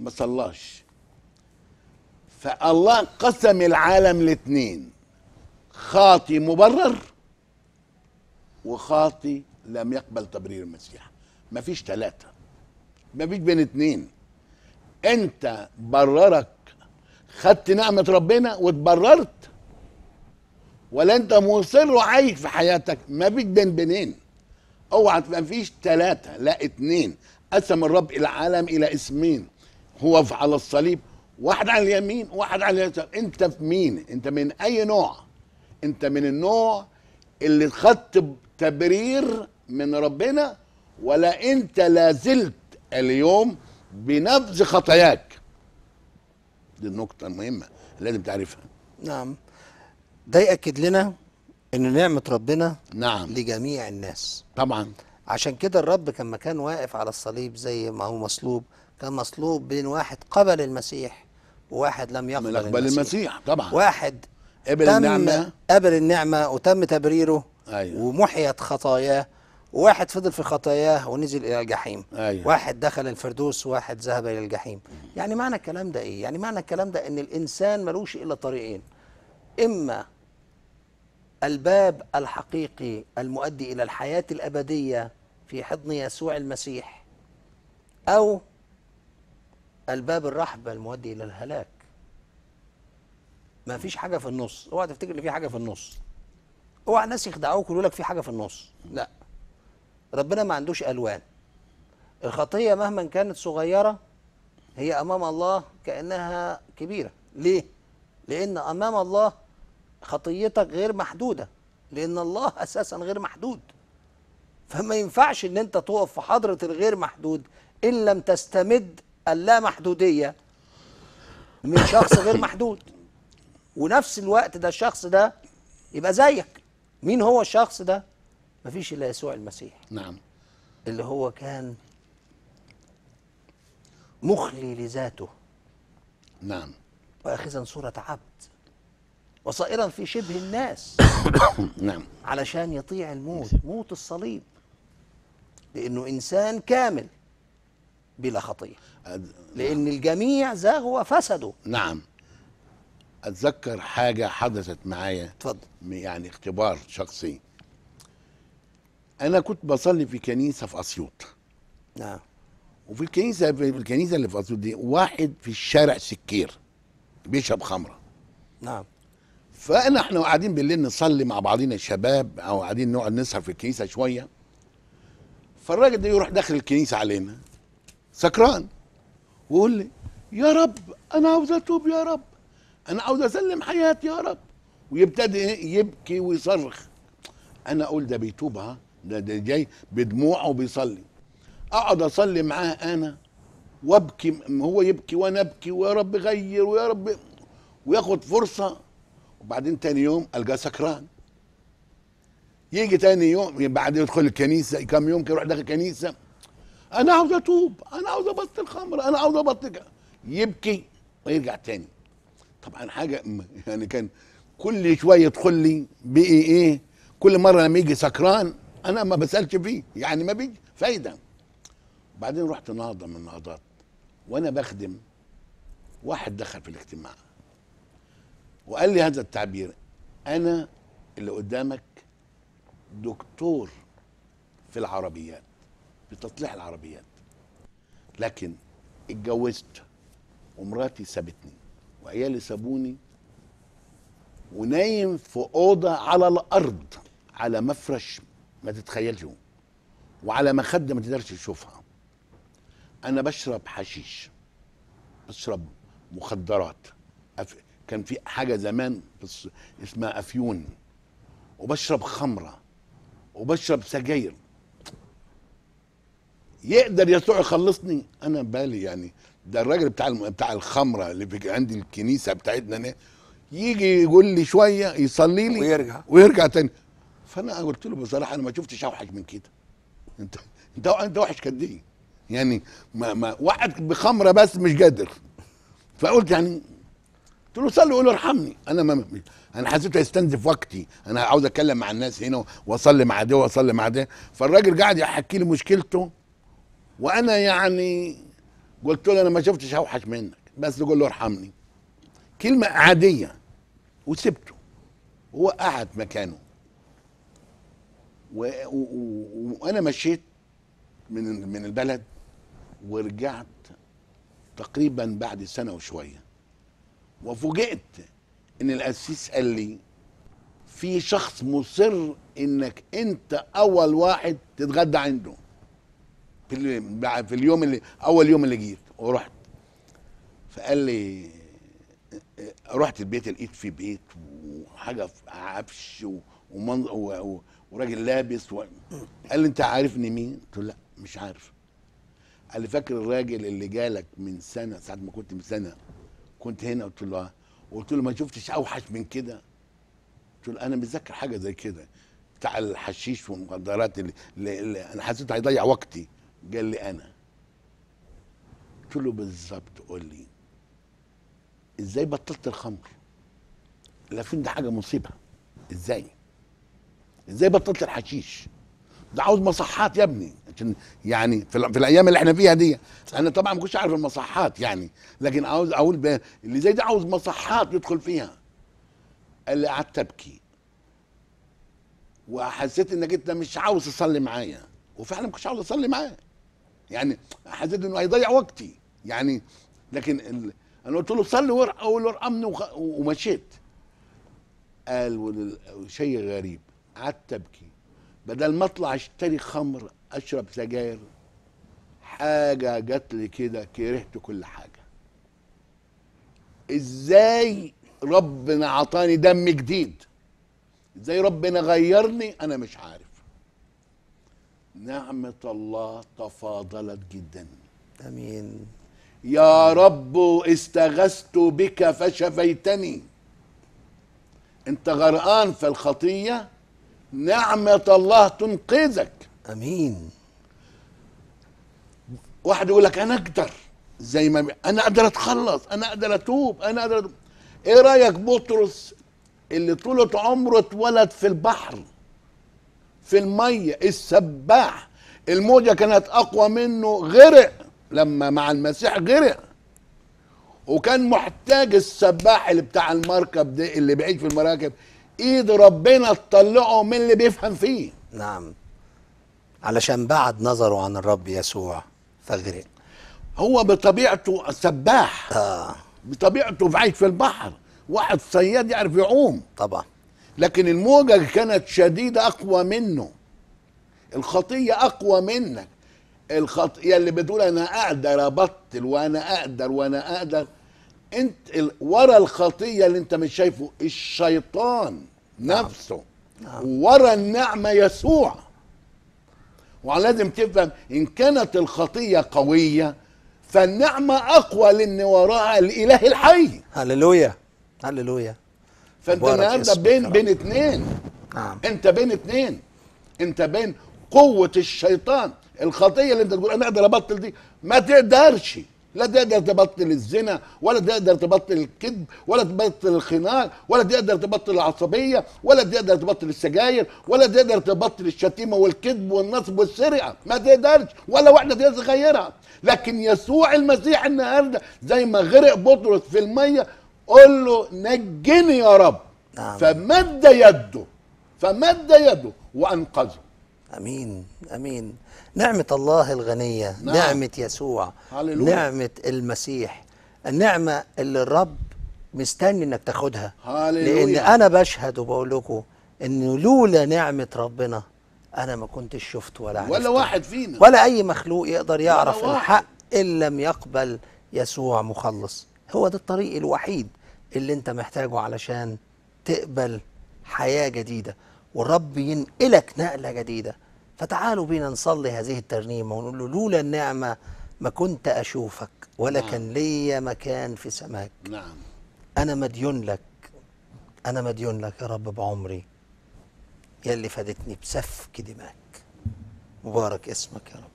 ما صلاش فالله قسم العالم لاتنين خاطي مبرر وخاطي لم يقبل تبرير المسيح مفيش ثلاثة مفيش بين اتنين انت بررك خدت نعمة ربنا وتبررت ولا انت مصر وعايش في حياتك مفيش بين بينين اوعى مفيش ثلاثة لا اتنين قسم الرب العالم الى اسمين هو على الصليب واحد على اليمين واحد على اليسار انت في مين انت من اي نوع انت من النوع اللي خدت تبرير من ربنا ولا انت لازلت اليوم بنفس خطاياك دي النقطة المهمة لازم تعرفها نعم ده يأكد لنا ان نعمة ربنا نعم لجميع الناس طبعا عشان كده الرب كما كان واقف على الصليب زي ما هو مصلوب كان مصلوب بين واحد قبل المسيح وواحد لم يقبل المسيح قبل المسيح طبعا واحد قبل النعمة قبل النعمة وتم تبريره أيوة. ومحيت خطاياه وواحد فضل في خطاياه ونزل إلى الجحيم أيوة. واحد دخل الفردوس وواحد ذهب إلى الجحيم يعني معنى الكلام ده إيه؟ يعني معنى الكلام ده إن الإنسان ملوش إلا طريقين إما الباب الحقيقي المؤدي إلى الحياة الأبدية في حضن يسوع المسيح أو الباب الرحبة المؤدي إلى الهلاك ما فيش حاجة في النص اوعى تفتكر إن في حاجة في النص اوعى الناس يخدعوك ويقولوا لك في حاجة في النص لا ربنا ما عندوش ألوان الخطية مهما كانت صغيرة هي أمام الله كأنها كبيرة ليه؟ لأن أمام الله خطيتك غير محدودة لأن الله أساسا غير محدود فما ينفعش ان انت تقف في حضرة الغير محدود ان لم تستمد اللامحدودية من شخص غير (coughs) محدود ونفس الوقت ده الشخص ده يبقى زيك مين هو الشخص ده مفيش إلا يسوع المسيح نعم اللي هو كان مخلي لذاته نعم وأخذا صورة عبد وصائرا في شبه الناس (coughs) نعم علشان يطيع الموت موت الصليب لأنه إنسان كامل بلا خطيه أد... لان نعم. الجميع زاغ وفسدوا نعم اتذكر حاجه حدثت معايا اتفضل يعني اختبار شخصي انا كنت بصلي في كنيسه في اسيوط نعم وفي الكنيسه في الكنيسه اللي في اسيوط دي واحد في الشارع سكير بيشرب خمره نعم فانا احنا قاعدين بالليل نصلي مع بعضينا الشباب او قاعدين نقعد نسهر في الكنيسه شويه فالراجل ده يروح داخل الكنيسه علينا سكران ويقول لي يا رب انا عاوز اتوب يا رب انا عاوز اسلم حياتي يا رب ويبتدي يبكي ويصرخ انا اقول ده بيتوب ها ده, ده جاي بدموعه وبيصلي اقعد اصلي معاه انا وابكي هو يبكي وانا ابكي ويا رب غير ويا رب وياخد فرصه وبعدين تاني يوم القاه سكران يجي تاني يوم بعد يدخل الكنيسه كم يوم كده يروح داخل الكنيسه انا عاوز اتوب انا عاوز ابطل خمر انا عاوز ابطل يبكي ويرجع تاني طبعا حاجه يعني كان كل شويه يدخل لي بقي ايه كل مره لما يجي سكران انا ما بسالش فيه يعني ما بيجي فايده بعدين رحت نهضه من النهضات وانا بخدم واحد دخل في الاجتماع وقال لي هذا التعبير انا اللي قدامك دكتور في العربيات بتصليح العربيات لكن اتجوزت ومراتي سابتني وعيالي سابوني ونايم في اوضه على الارض على مفرش ما تتخيلش وعلى مخده ما تقدرش تشوفها انا بشرب حشيش بشرب مخدرات أف... كان في حاجه زمان بس اسمها افيون وبشرب خمره وبشرب سجاير يقدر يسوع يخلصني انا بالي يعني ده الراجل بتاع الم... بتاع الخمره اللي في عند الكنيسه بتاعتنا هنا يجي يقول لي شويه يصلي لي ويرجع ويرجع تاني فانا قلت له بصراحه انا ما شفتش اوحش من كده انت انت انت وحش قد ايه يعني ما ما واحد بخمره بس مش قادر فقلت يعني قلت له صلي وقول له ارحمني انا ما انا حسيته هيستنزف وقتي انا عاوز اتكلم مع الناس هنا واصلي مع ده واصلي مع ده فالراجل قاعد يحكي لي مشكلته وانا يعني قلت له انا ما شفتش اوحش منك بس تقول له ارحمني كلمه عاديه وسبته هو قعد مكانه وانا مشيت من من البلد ورجعت تقريبا بعد سنه وشويه وفوجئت ان القسيس قال لي في شخص مصر انك انت اول واحد تتغدى عنده في في اليوم اللي اول يوم اللي جيت ورحت فقال لي رحت البيت لقيت في بيت وحاجه عفش وراجل لابس و... قال لي انت عارفني مين؟ قلت له لا مش عارف قال لي فاكر الراجل اللي جالك من سنه ساعه ما كنت من سنه كنت هنا قلت له اه قلت له ما شفتش اوحش من كده قلت له انا متذكر حاجه زي كده بتاع الحشيش والمخدرات اللي, اللي, اللي انا حسيت هيضيع وقتي قال لي انا قلت له بالظبط قول لي ازاي بطلت الخمر فين ده حاجه مصيبه ازاي ازاي بطلت الحشيش ده عاوز مصحات يا ابني عشان يعني في, في الايام اللي احنا فيها دي انا طبعا ما كنتش عارف المصحات يعني لكن عاوز اقول اللي زي ده عاوز مصحات يدخل فيها قال لي قعدت ابكي وحسيت انك انت مش عاوز تصلي معايا وفعلا ما كنتش عاوز اصلي معاه يعني حسيت انه هيضيع وقتي يعني لكن ال... انا قلت له صلي ورقه والورقه وخ... ومشيت قال ولل... شيء غريب قعدت ابكي بدل ما اطلع اشتري خمر اشرب سجاير حاجه جات لي كده كرهت كل حاجه ازاي ربنا عطاني دم جديد ازاي ربنا غيرني انا مش عارف نعمة الله تفاضلت جدا أمين يا رب استغثت بك فشفيتني انت غرقان في الخطية نعمة الله تنقذك أمين واحد يقول لك أنا أقدر زي ما أنا أقدر أتخلص أنا أقدر أتوب أنا أقدر أتوب. إيه رأيك بطرس اللي طولة عمره اتولد في البحر في الميه السباح الموجه كانت اقوى منه غرق لما مع المسيح غرق وكان محتاج السباح اللي بتاع المركب ده اللي بعيد في المراكب ايد ربنا تطلعه من اللي بيفهم فيه نعم علشان بعد نظره عن الرب يسوع فغرق هو بطبيعته سباح آه. بطبيعته بعيد في البحر واحد صياد يعرف يعوم طبعا لكن الموجة كانت شديدة أقوى منه الخطية أقوى منك الخطية اللي بتقول أنا أقدر أبطل وأنا أقدر وأنا أقدر أنت ال... ورا الخطية اللي أنت مش شايفه الشيطان نفسه نعم. نعم. ورا النعمة يسوع ولازم تفهم إن كانت الخطية قوية فالنعمة أقوى لأن وراها الإله الحي هللويا هللويا فانت النهارده بين بين اثنين نعم انت بين اثنين انت بين قوه الشيطان الخطيه اللي انت تقول انا اقدر ابطل دي ما تقدرش لا تقدر تبطل الزنا ولا تقدر تبطل الكذب ولا تبطل الخناق ولا تقدر تبطل العصبيه ولا تقدر تبطل السجاير ولا تقدر تبطل الشتيمه والكذب والنصب والسرقه ما تقدرش ولا واحده تقدر تغيرها لكن يسوع المسيح النهارده زي ما غرق بطرس في الميه قول له نجني يا رب نعم. فمد يده فمد يده وانقذه امين امين نعمه الله الغنيه نعم. نعمه يسوع هللويا. نعمه المسيح النعمه اللي الرب مستني انك تاخدها هللويا. لان انا بشهد وبقول لكم ان لولا نعمه ربنا انا ما كنتش شفت ولا عرفت ولا واحد فينا ولا اي مخلوق يقدر يعرف الحق ان لم يقبل يسوع مخلص هو ده الطريق الوحيد اللي انت محتاجه علشان تقبل حياة جديدة والرب ينقلك نقلة جديدة فتعالوا بينا نصلي هذه الترنيمة ونقول له لولا النعمة ما كنت أشوفك ولا نعم. كان ليا مكان في سماك نعم أنا مديون لك أنا مديون لك يا رب بعمري يلي فادتني بسفك دماك مبارك اسمك يا رب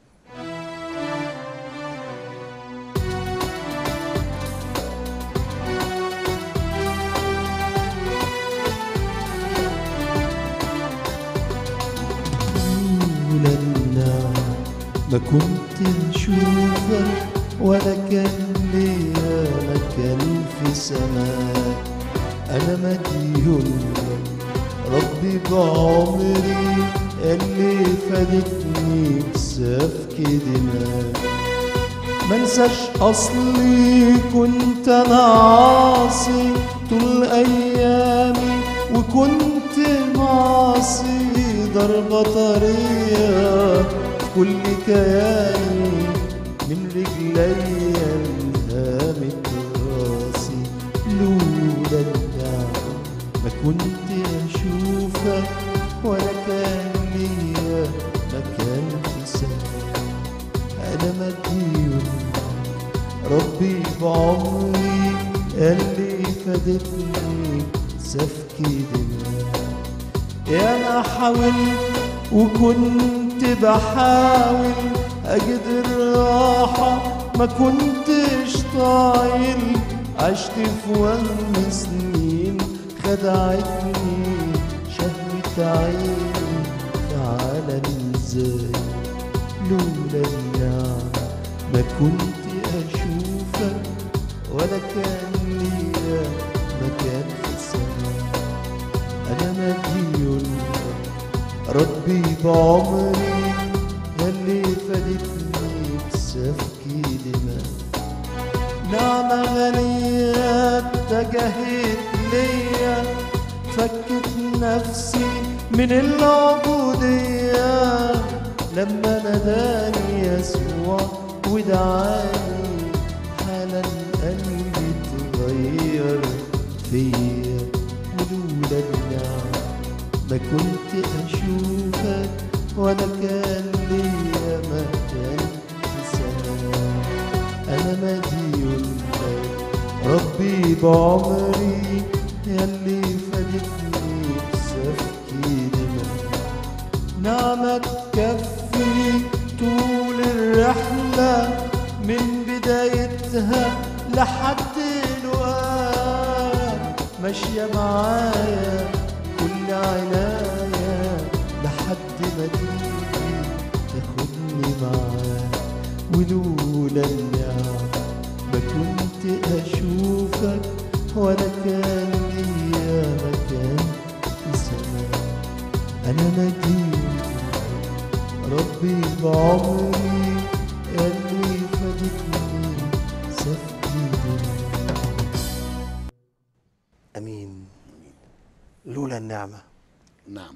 ولادنا ما كنت نشوفك ولا كان ليا مكان في سماك أنا مديون ربي بعمري اللي فادتني بسفك دماغ منساش أصلي كنت أنا عاصي طول أيامي وكنت معصي تقدر طرية كل كيان من رجلي الهامت راسي لولا النعم ما كنت أشوفك ولا كان ليا مكان في سنة أنا مديون ربي بعمري قال لي فادتني سفك دمي يا انا حاولت وكنت بحاول اجد الراحة ما كنتش طايل عشت في وهم سنين خدعتني شهوة عيني تعالى ازاي لولا النعمة ما كنت اشوفك ولا كان ربي بعمري اللي فادتني بسفكي دماء نعمة غنية اتجهت ليا فكت نفسي من العبودية لما ناداني يسوع ودعاني حالا قلبي اتغير فيا ولولا النعم ما كنت اشوفك وانا كان ليا مكان حساب انا مديون لك ربي بعمري ياللي فادتني بسفكي دماء نعمة تكفي طول الرحلة من بدايتها لحد الوقت ماشية معايا كل عناية تاخدني معاك ولولا النعمة ما كنت أشوفك ولا كان ليا مكان ربي بعمري سفكي أمين لولا النعمة نعم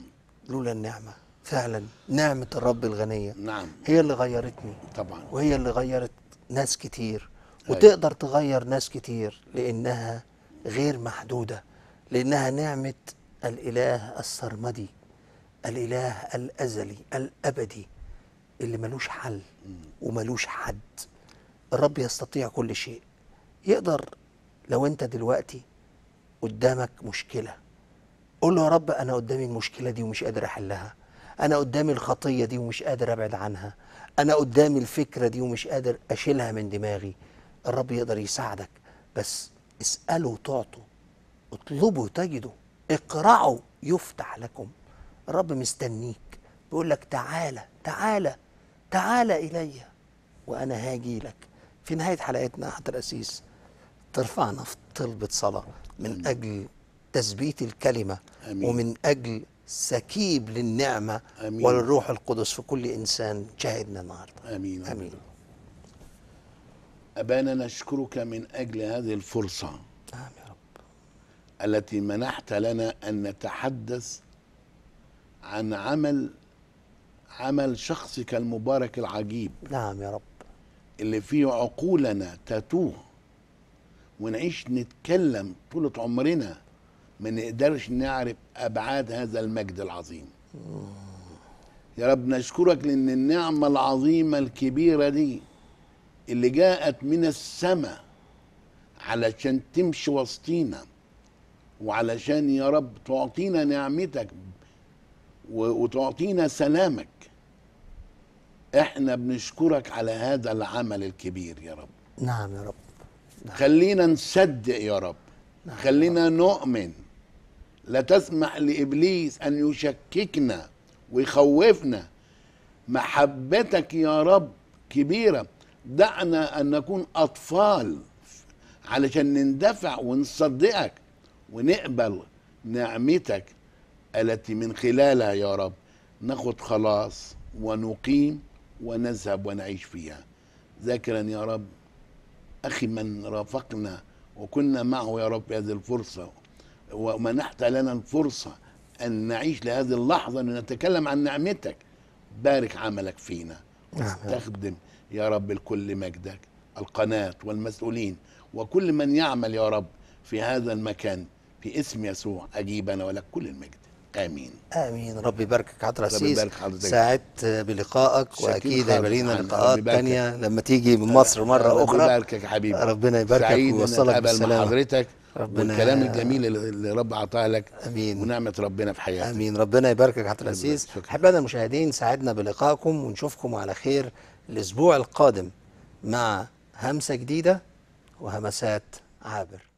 لولا النعمة فعلا نعمة الرب الغنية نعم هي اللي غيرتني طبعا وهي اللي غيرت ناس كتير أيوة. وتقدر تغير ناس كتير لأنها غير محدودة لأنها نعمة الإله السرمدي الإله الأزلي الأبدي اللي ملوش حل وملوش حد الرب يستطيع كل شيء يقدر لو أنت دلوقتي قدامك مشكلة قول له يا رب أنا قدامي المشكلة دي ومش قادر أحلها أنا قدامي الخطية دي ومش قادر أبعد عنها أنا قدامي الفكرة دي ومش قادر أشيلها من دماغي الرب يقدر يساعدك بس اسأله وتعطوا اطلبوا تجدوا اقرعوا يفتح لكم الرب مستنيك بيقول لك تعالى تعالى تعالى إلي وأنا هاجي لك في نهاية حلقتنا حتى الأسيس ترفعنا في طلبة صلاة من أجل تثبيت الكلمة آمين. ومن أجل سكيب للنعمة أمين. وللروح القدس في كل إنسان شاهدنا النهاردة آمين آمين أبانا نشكرك من أجل هذه الفرصة آمين يا رب التي منحت لنا أن نتحدث عن عمل عمل شخصك المبارك العجيب نعم يا رب اللي فيه عقولنا تتوه ونعيش نتكلم طولة عمرنا ما نقدرش نعرف ابعاد هذا المجد العظيم يا رب نشكرك لان النعمه العظيمه الكبيره دي اللي جاءت من السماء علشان تمشي وسطينا وعلشان يا رب تعطينا نعمتك وتعطينا سلامك احنا بنشكرك على هذا العمل الكبير يا رب نعم يا رب نعم. خلينا نصدق يا رب نعم خلينا نؤمن لا تسمح لابليس ان يشككنا ويخوفنا محبتك يا رب كبيره دعنا ان نكون اطفال علشان نندفع ونصدقك ونقبل نعمتك التي من خلالها يا رب ناخد خلاص ونقيم ونذهب ونعيش فيها ذاكرا يا رب اخي من رافقنا وكنا معه يا رب في هذه الفرصه ومنحت لنا الفرصة أن نعيش لهذه اللحظة أن نتكلم عن نعمتك بارك عملك فينا آه. واستخدم يا رب الكل مجدك القناة والمسؤولين وكل من يعمل يا رب في هذا المكان في اسم يسوع أجيبنا ولك كل المجد امين امين ربي يباركك عطر رسيس سعدت بلقائك واكيد هيبقى لنا لقاءات ثانيه لما تيجي من مصر مره ربي اخرى ربنا يباركك يا حبيبي ربنا يباركك ويوصلك بالسلامه حضرتك ربنا والكلام الجميل اللي رب عطاه لك امين ونعمه ربنا في حياتك امين ربنا يباركك يا حضره العزيز احبائنا المشاهدين سعدنا بلقائكم ونشوفكم على خير الاسبوع القادم مع همسه جديده وهمسات عابر